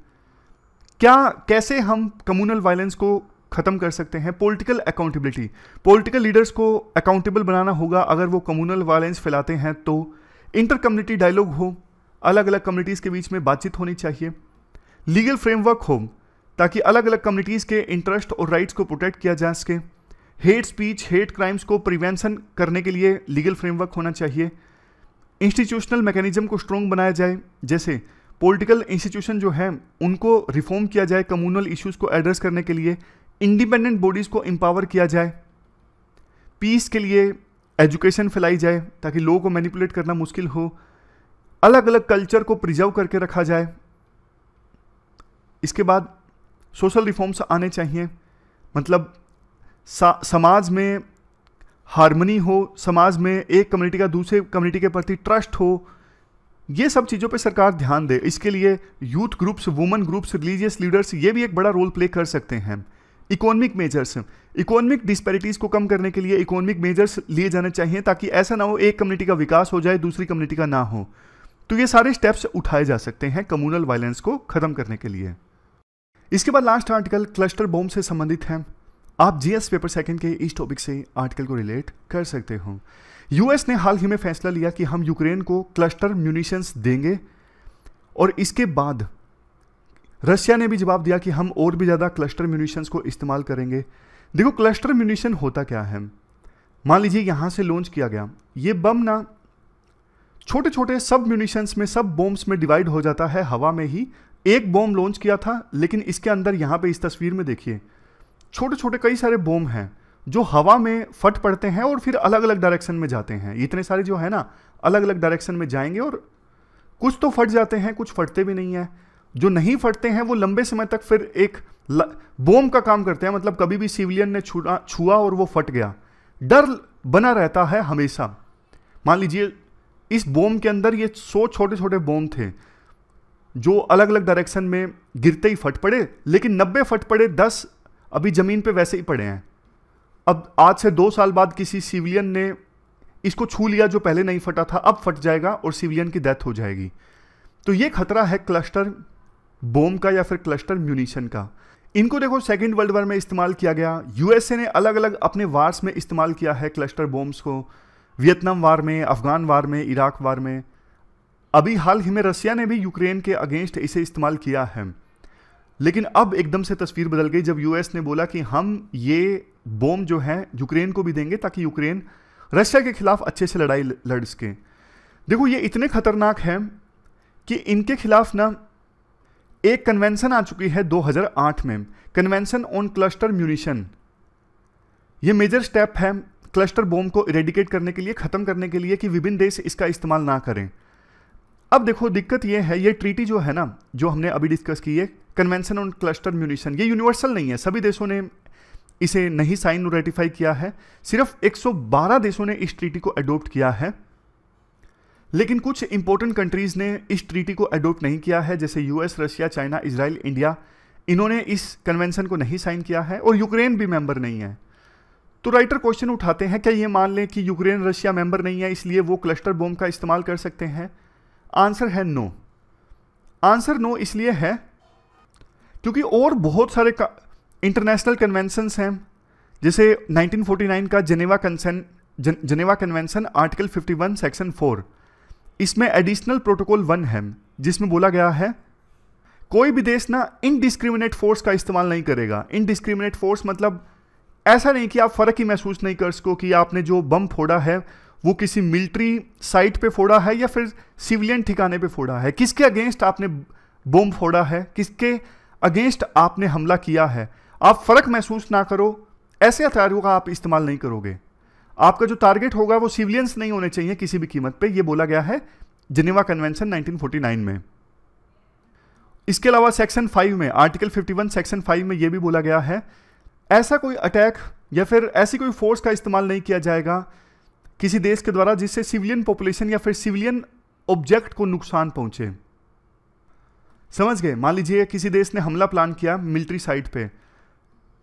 क्या कैसे हम कम्युनल वायलेंस को ख़त्म कर सकते हैं पॉलिटिकल अकाउंटेबिलिटी पॉलिटिकल लीडर्स को अकाउंटेबल बनाना होगा अगर वो कम्युनल वायलेंस फैलाते हैं तो इंटर कम्युनिटी डायलॉग हो अलग अलग कम्युनिटीज़ के बीच में बातचीत होनी चाहिए लीगल फ्रेमवर्क हो ताकि अलग अलग कम्युनिटीज़ के इंटरेस्ट और राइट्स को प्रोटेक्ट किया जा सके हेट स्पीच हेट क्राइम्स को प्रिवेंशन करने के लिए लीगल फ्रेमवर्क होना चाहिए इंस्टीट्यूशनल मैकेनिज्म को स्ट्रॉन्ग बनाया जाए जैसे पॉलिटिकल इंस्टीट्यूशन जो है उनको रिफॉर्म किया जाए कम्युनल इश्यूज को एड्रेस करने के लिए इंडिपेंडेंट बॉडीज़ को एम्पावर किया जाए पीस के लिए एजुकेशन फैलाई जाए ताकि लोगों को मैनिपुलेट करना मुश्किल हो अलग अलग कल्चर को प्रिजर्व करके रखा जाए इसके बाद सोशल रिफॉर्म्स आने चाहिए मतलब समाज में हारमोनी हो समाज में एक कम्युनिटी का दूसरे कम्युनिटी के प्रति ट्रस्ट हो ये सब चीज़ों पे सरकार ध्यान दे इसके लिए youth groups women groups religious leaders ये भी एक बड़ा रोल प्ले कर सकते हैं इकोनॉमिक मेजर्स इकोनॉमिक डिस्पैरिटीज़ को कम करने के लिए इकोनॉमिक मेजर्स लिए जाने चाहिए ताकि ऐसा ना हो एक कम्युनिटी का विकास हो जाए दूसरी कम्युनिटी का ना हो तो ये सारे स्टेप्स उठाए जा सकते हैं कम्युनल वायलेंस को ख़त्म करने के लिए इसके बाद लास्ट आर्टिकल क्लस्टर बॉम्ब से संबंधित है आप जीएस पेपर सेकंड के इस टॉपिक से आर्टिकल को रिलेट कर सकते हो यूएस ने हाल ही में फैसला लिया कि हम यूक्रेन को क्लस्टर म्यूनिशंस देंगे और इसके बाद रशिया ने भी जवाब दिया कि हम और भी ज़्यादा क्लस्टर म्यूनिशंस को इस्तेमाल करेंगे देखो क्लस्टर म्यूनिशन होता क्या है मान लीजिए यहां से लॉन्च किया गया ये बम ना छोटे छोटे सब म्यूनिशंस में सब बॉम्ब्स में डिवाइड हो जाता है हवा में ही एक बॉम्ब लॉन्च किया था लेकिन इसके अंदर यहां पे इस तस्वीर में देखिए छोटे छोटे कई सारे बोम हैं जो हवा में फट पड़ते हैं और फिर अलग अलग डायरेक्शन में जाते हैं इतने सारे जो है ना अलग अलग डायरेक्शन में जाएंगे और कुछ तो फट जाते हैं कुछ फटते भी नहीं हैं जो नहीं फटते हैं वो लंबे समय तक फिर एक बोम का काम करते हैं मतलब कभी भी सिविलियन ने छुआ छुआ और वो फट गया डर बना रहता है हमेशा मान लीजिए इस बोम के अंदर ये सौ छोटे छोटे बोम थे जो अलग अलग डायरेक्शन में गिरते ही फट पड़े लेकिन नब्बे फट पड़े दस अभी ज़मीन पे वैसे ही पड़े हैं अब आज से दो साल बाद किसी सिविलियन ने इसको छू लिया जो पहले नहीं फटा था अब फट जाएगा और सिविलियन की डेथ हो जाएगी तो ये खतरा है क्लस्टर बोम का या फिर क्लस्टर म्यूनिशन का इनको देखो सेकेंड वर्ल्ड वार में इस्तेमाल किया गया यूएसए ने अलग अलग अपने वार्स में इस्तेमाल किया है क्लस्टर बोम्स को वियतनाम वार में अफगान वार में इराक वार में अभी हाल ही में रसिया ने भी यूक्रेन के अगेंस्ट इसे इस्तेमाल किया है लेकिन अब एकदम से तस्वीर बदल गई जब यूएस ने बोला कि हम ये बोम जो है यूक्रेन को भी देंगे ताकि यूक्रेन रशिया के खिलाफ अच्छे से लड़ाई लड़ सके देखो ये इतने खतरनाक है कि इनके खिलाफ ना एक कन्वेंशन आ चुकी है 2008 में कन्वेंशन ऑन क्लस्टर म्यूनिशन ये मेजर स्टेप है क्लस्टर बोम को इरेडिकेट करने के लिए ख़त्म करने के लिए कि विभिन्न देश इसका इस्तेमाल ना करें अब देखो दिक्कत यह है ये ट्रीटी जो है ना जो हमने अभी डिस्कस की है कन्वेंशन ऑन क्लस्टर म्यूनिशन ये यूनिवर्सल नहीं है सभी देशों ने इसे नहीं साइन रेटिफाई किया है सिर्फ 112 देशों ने इस ट्रीटी को अडोप्ट किया है लेकिन कुछ इंपॉर्टेंट कंट्रीज़ ने इस ट्रीटी को अडोप्ट नहीं किया है जैसे US Russia China Israel India इन्होंने इस कन्वेंशन को नहीं साइन किया है और यूक्रेन भी मेंबर नहीं है तो राइटर क्वेश्चन उठाते हैं क्या ये मान लें कि यूक्रेन रशिया मेंबर नहीं है इसलिए वो क्लस्टर बोम का इस्तेमाल कर सकते हैं आंसर है नो आंसर नो इसलिए है क्योंकि और बहुत सारे इंटरनेशनल कन्वेंसन्स हैं जैसे 1949 का जनेवा कंसन Geneva Geneva convention article 51 section 4 इसमें एडिशनल प्रोटोकॉल वन है जिसमें बोला गया है कोई भी देश ना इनडिस्क्रिमिनेट फोर्स का इस्तेमाल नहीं करेगा इनडिस्क्रिमिनेट फोर्स मतलब ऐसा नहीं कि आप फ़र्क ही महसूस नहीं कर सको कि आपने जो बम फोड़ा है वो किसी मिलिट्री साइट पे फोड़ा है या फिर सिविलियन ठिकाने पे फोड़ा है किसके अगेंस्ट आपने बम फोड़ा है किसके अगेंस्ट आपने हमला किया है आप फ़र्क महसूस ना करो ऐसे हथियारों का आप इस्तेमाल नहीं करोगे आपका जो टारगेट होगा वो सिविलियंस नहीं होने चाहिए किसी भी कीमत पे ये बोला गया है जिनेवा कन्वेंशन 1949 में इसके अलावा सेक्शन 5 में आर्टिकल 51 सेक्शन 5 में ये भी बोला गया है ऐसा कोई अटैक या फिर ऐसी कोई फोर्स का इस्तेमाल नहीं किया जाएगा किसी देश के द्वारा जिससे सिविलियन पॉपुलेशन या फिर सिविलियन ऑब्जेक्ट को नुकसान पहुंचे समझ गए मान लीजिए किसी देश ने हमला प्लान किया मिलिट्री साइट पे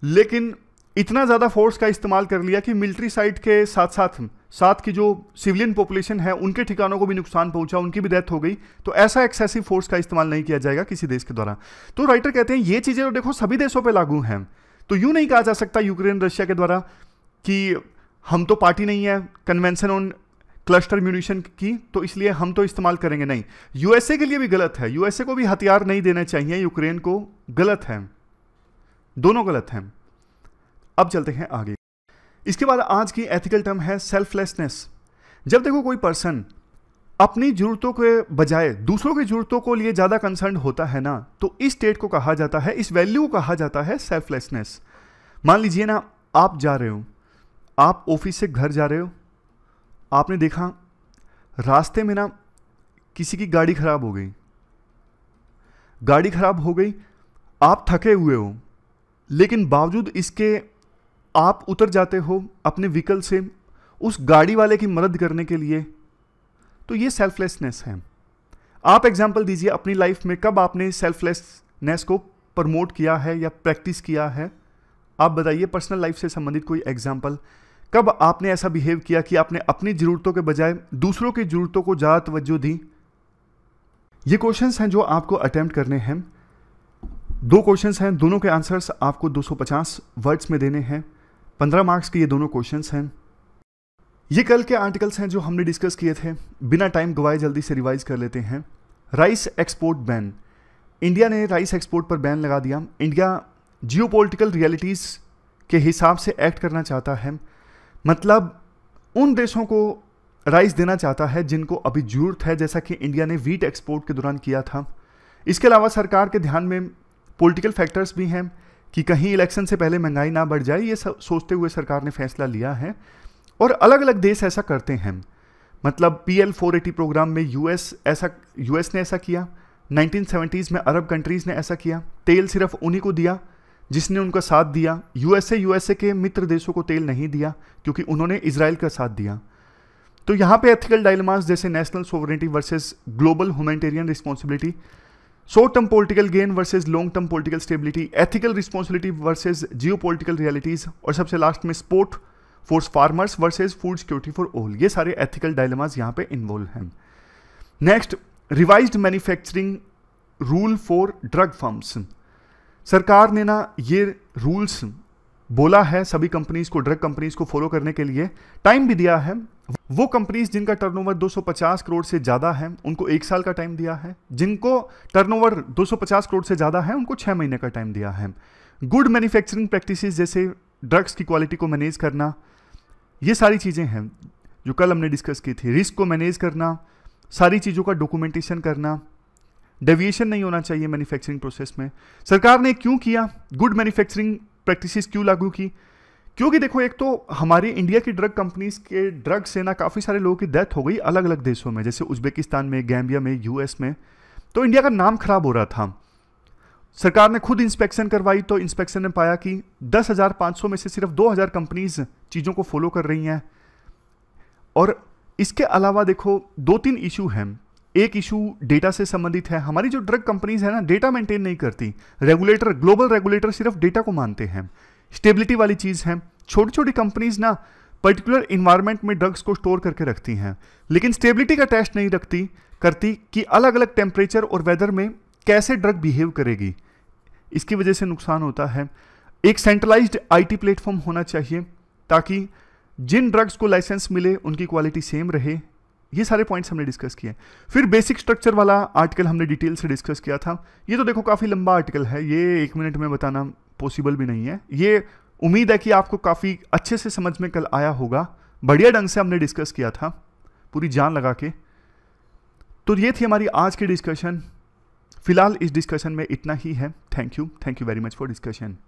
लेकिन इतना ज़्यादा फोर्स का इस्तेमाल कर लिया कि मिलिट्री साइट के साथ साथ साथ की जो सिविलियन पॉपुलेशन है उनके ठिकानों को भी नुकसान पहुंचा उनकी भी डेथ हो गई तो ऐसा एक्सेसिव फोर्स का इस्तेमाल नहीं किया जाएगा किसी देश के द्वारा तो राइटर कहते हैं ये चीज़ें तो देखो सभी देशों पर लागू हैं तो यूँ नहीं कहा जा सकता यूक्रेन रशिया के द्वारा कि हम तो पार्टी नहीं है कन्वेंशन ऑन क्लस्टर म्यूनिशन की तो इसलिए हम तो इस्तेमाल करेंगे नहीं यूएसए के लिए भी गलत है यूएसए को भी हथियार नहीं देने चाहिए यूक्रेन को गलत है दोनों गलत हैं अब चलते हैं आगे इसके बाद आज की एथिकल टर्म है सेल्फलेसनेस जब देखो कोई पर्सन अपनी जरूरतों के बजाय दूसरों की जरूरतों को लिए ज़्यादा कंसर्न होता है ना तो इस स्टेट को कहा जाता है इस वैल्यू को कहा जाता है सेल्फलेसनेस मान लीजिए ना आप जा रहे हो आप ऑफिस से घर जा रहे हो आपने देखा रास्ते में ना किसी की गाड़ी ख़राब हो गई गाड़ी ख़राब हो गई आप थके हुए हो लेकिन बावजूद इसके आप उतर जाते हो अपने व्हीकल से उस गाड़ी वाले की मदद करने के लिए तो ये सेल्फलेसनेस है आप एग्जाम्पल दीजिए अपनी लाइफ में कब आपने सेल्फलेसनेस को प्रमोट किया है या प्रैक्टिस किया है आप बताइए पर्सनल लाइफ से संबंधित कोई एग्जाम्पल कब आपने ऐसा बिहेव किया कि आपने अपनी ज़रूरतों के बजाय दूसरों की ज़रूरतों को ज़्यादा तवज्जो दी ये क्वेश्चन हैं जो आपको अटैम्प्ट करने हैं दो क्वेश्चन हैं दोनों के आंसर्स आपको 250 वर्ड्स में देने हैं 15 मार्क्स के ये दोनों क्वेश्चन हैं ये कल के आर्टिकल्स हैं जो हमने डिस्कस किए थे बिना टाइम गवाए जल्दी से रिवाइज कर लेते हैं राइस एक्सपोर्ट बैन इंडिया ने राइस एक्सपोर्ट पर बैन लगा दिया इंडिया जियो रियलिटीज़ के हिसाब से एक्ट करना चाहता है मतलब उन देशों को राइस देना चाहता है जिनको अभी जरूरत है जैसा कि इंडिया ने वीट एक्सपोर्ट के दौरान किया था इसके अलावा सरकार के ध्यान में पॉलिटिकल फैक्टर्स भी हैं कि कहीं इलेक्शन से पहले महंगाई ना बढ़ जाए ये सोचते हुए सरकार ने फैसला लिया है और अलग अलग देश ऐसा करते हैं मतलब P L four eighty programme में यूएस ऐसा यूएस ने ऐसा किया 1970s में अरब कंट्रीज़ ने ऐसा किया तेल सिर्फ उन्हीं को दिया जिसने उनका साथ दिया यूएसए यूएसए के मित्र देशों को तेल नहीं दिया क्योंकि उन्होंने इसराइल का साथ दिया तो यहां पे एथिकल डायलमास जैसे national sovereignty versus global humanitarian responsibility short term political gain versus long term political stability ethical responsibility versus geo realities और सबसे लास्ट में support for farmers versus food security for all ये सारे एथिकल डायलमास यहां पर इन्वॉल्व हैं next revise manufacturing rule for drug firms सरकार ने ना ये रूल्स बोला है सभी कंपनीज को ड्रग कंपनीज को फॉलो करने के लिए टाइम भी दिया है वो कंपनीज जिनका टर्नओवर 250 करोड़ से ज़्यादा है उनको एक साल का टाइम दिया है जिनको टर्नओवर 250 करोड़ से ज़्यादा है उनको छः महीने का टाइम दिया है गुड मैन्युफैक्चरिंग प्रैक्टिस जैसे ड्रग्स की क्वालिटी को मैनेज करना ये सारी चीज़ें हैं जो कल हमने डिस्कस की थी रिस्क को मैनेज करना सारी चीज़ों का डॉक्यूमेंटेशन करना डेविएशन नहीं होना चाहिए मैन्युफैक्चरिंग प्रोसेस में सरकार ने क्यों किया गुड मैन्युफैक्चरिंग प्रैक्टिसेस क्यों लागू की क्योंकि देखो एक तो हमारे इंडिया की ड्रग कंपनीज के ड्रग से ना काफ़ी सारे लोगों की डेथ हो गई अलग अलग देशों में जैसे उज्बेकिस्तान में गैम्बिया में यूएस में तो इंडिया का नाम खराब हो रहा था सरकार ने खुद इंस्पेक्शन करवाई तो इंस्पेक्शन ने पाया कि 10,500 में से सिर्फ 2,000 कंपनीज चीज़ों को फॉलो कर रही हैं और इसके अलावा देखो दो तीन इशू हैं एक इशू डेटा से संबंधित है हमारी जो ड्रग कंपनीज है ना डेटा मेंटेन नहीं करती रेगुलेटर ग्लोबल रेगुलेटर सिर्फ डेटा को मानते हैं स्टेबिलिटी वाली चीज़ है छोटी छोटी कंपनीज ना पर्टिकुलर इन्वायरमेंट में ड्रग्स को स्टोर करके रखती हैं लेकिन स्टेबिलिटी का टेस्ट नहीं रखती करती कि अलग अलग टेम्परेचर और वेदर में कैसे ड्रग बिहेव करेगी इसकी वजह से नुकसान होता है एक सेंट्रलाइज्ड आईटी प्लेटफॉर्म होना चाहिए ताकि जिन ड्रग्स को लाइसेंस मिले उनकी क्वालिटी सेम रहे ये सारे पॉइंट्स हमने डिस्कस किए फिर बेसिक स्ट्रक्चर वाला आर्टिकल हमने डिटेल से डिस्कस किया था ये तो देखो काफ़ी लंबा आर्टिकल है ये एक मिनट में बताना पॉसिबल भी नहीं है ये उम्मीद है कि आपको काफ़ी अच्छे से समझ में कल आया होगा बढ़िया ढंग से हमने डिस्कस किया था पूरी जान लगा के तो ये थी हमारी आज की डिस्कशन फिलहाल इस डिस्कशन में इतना ही है thank you thank you very much for discussion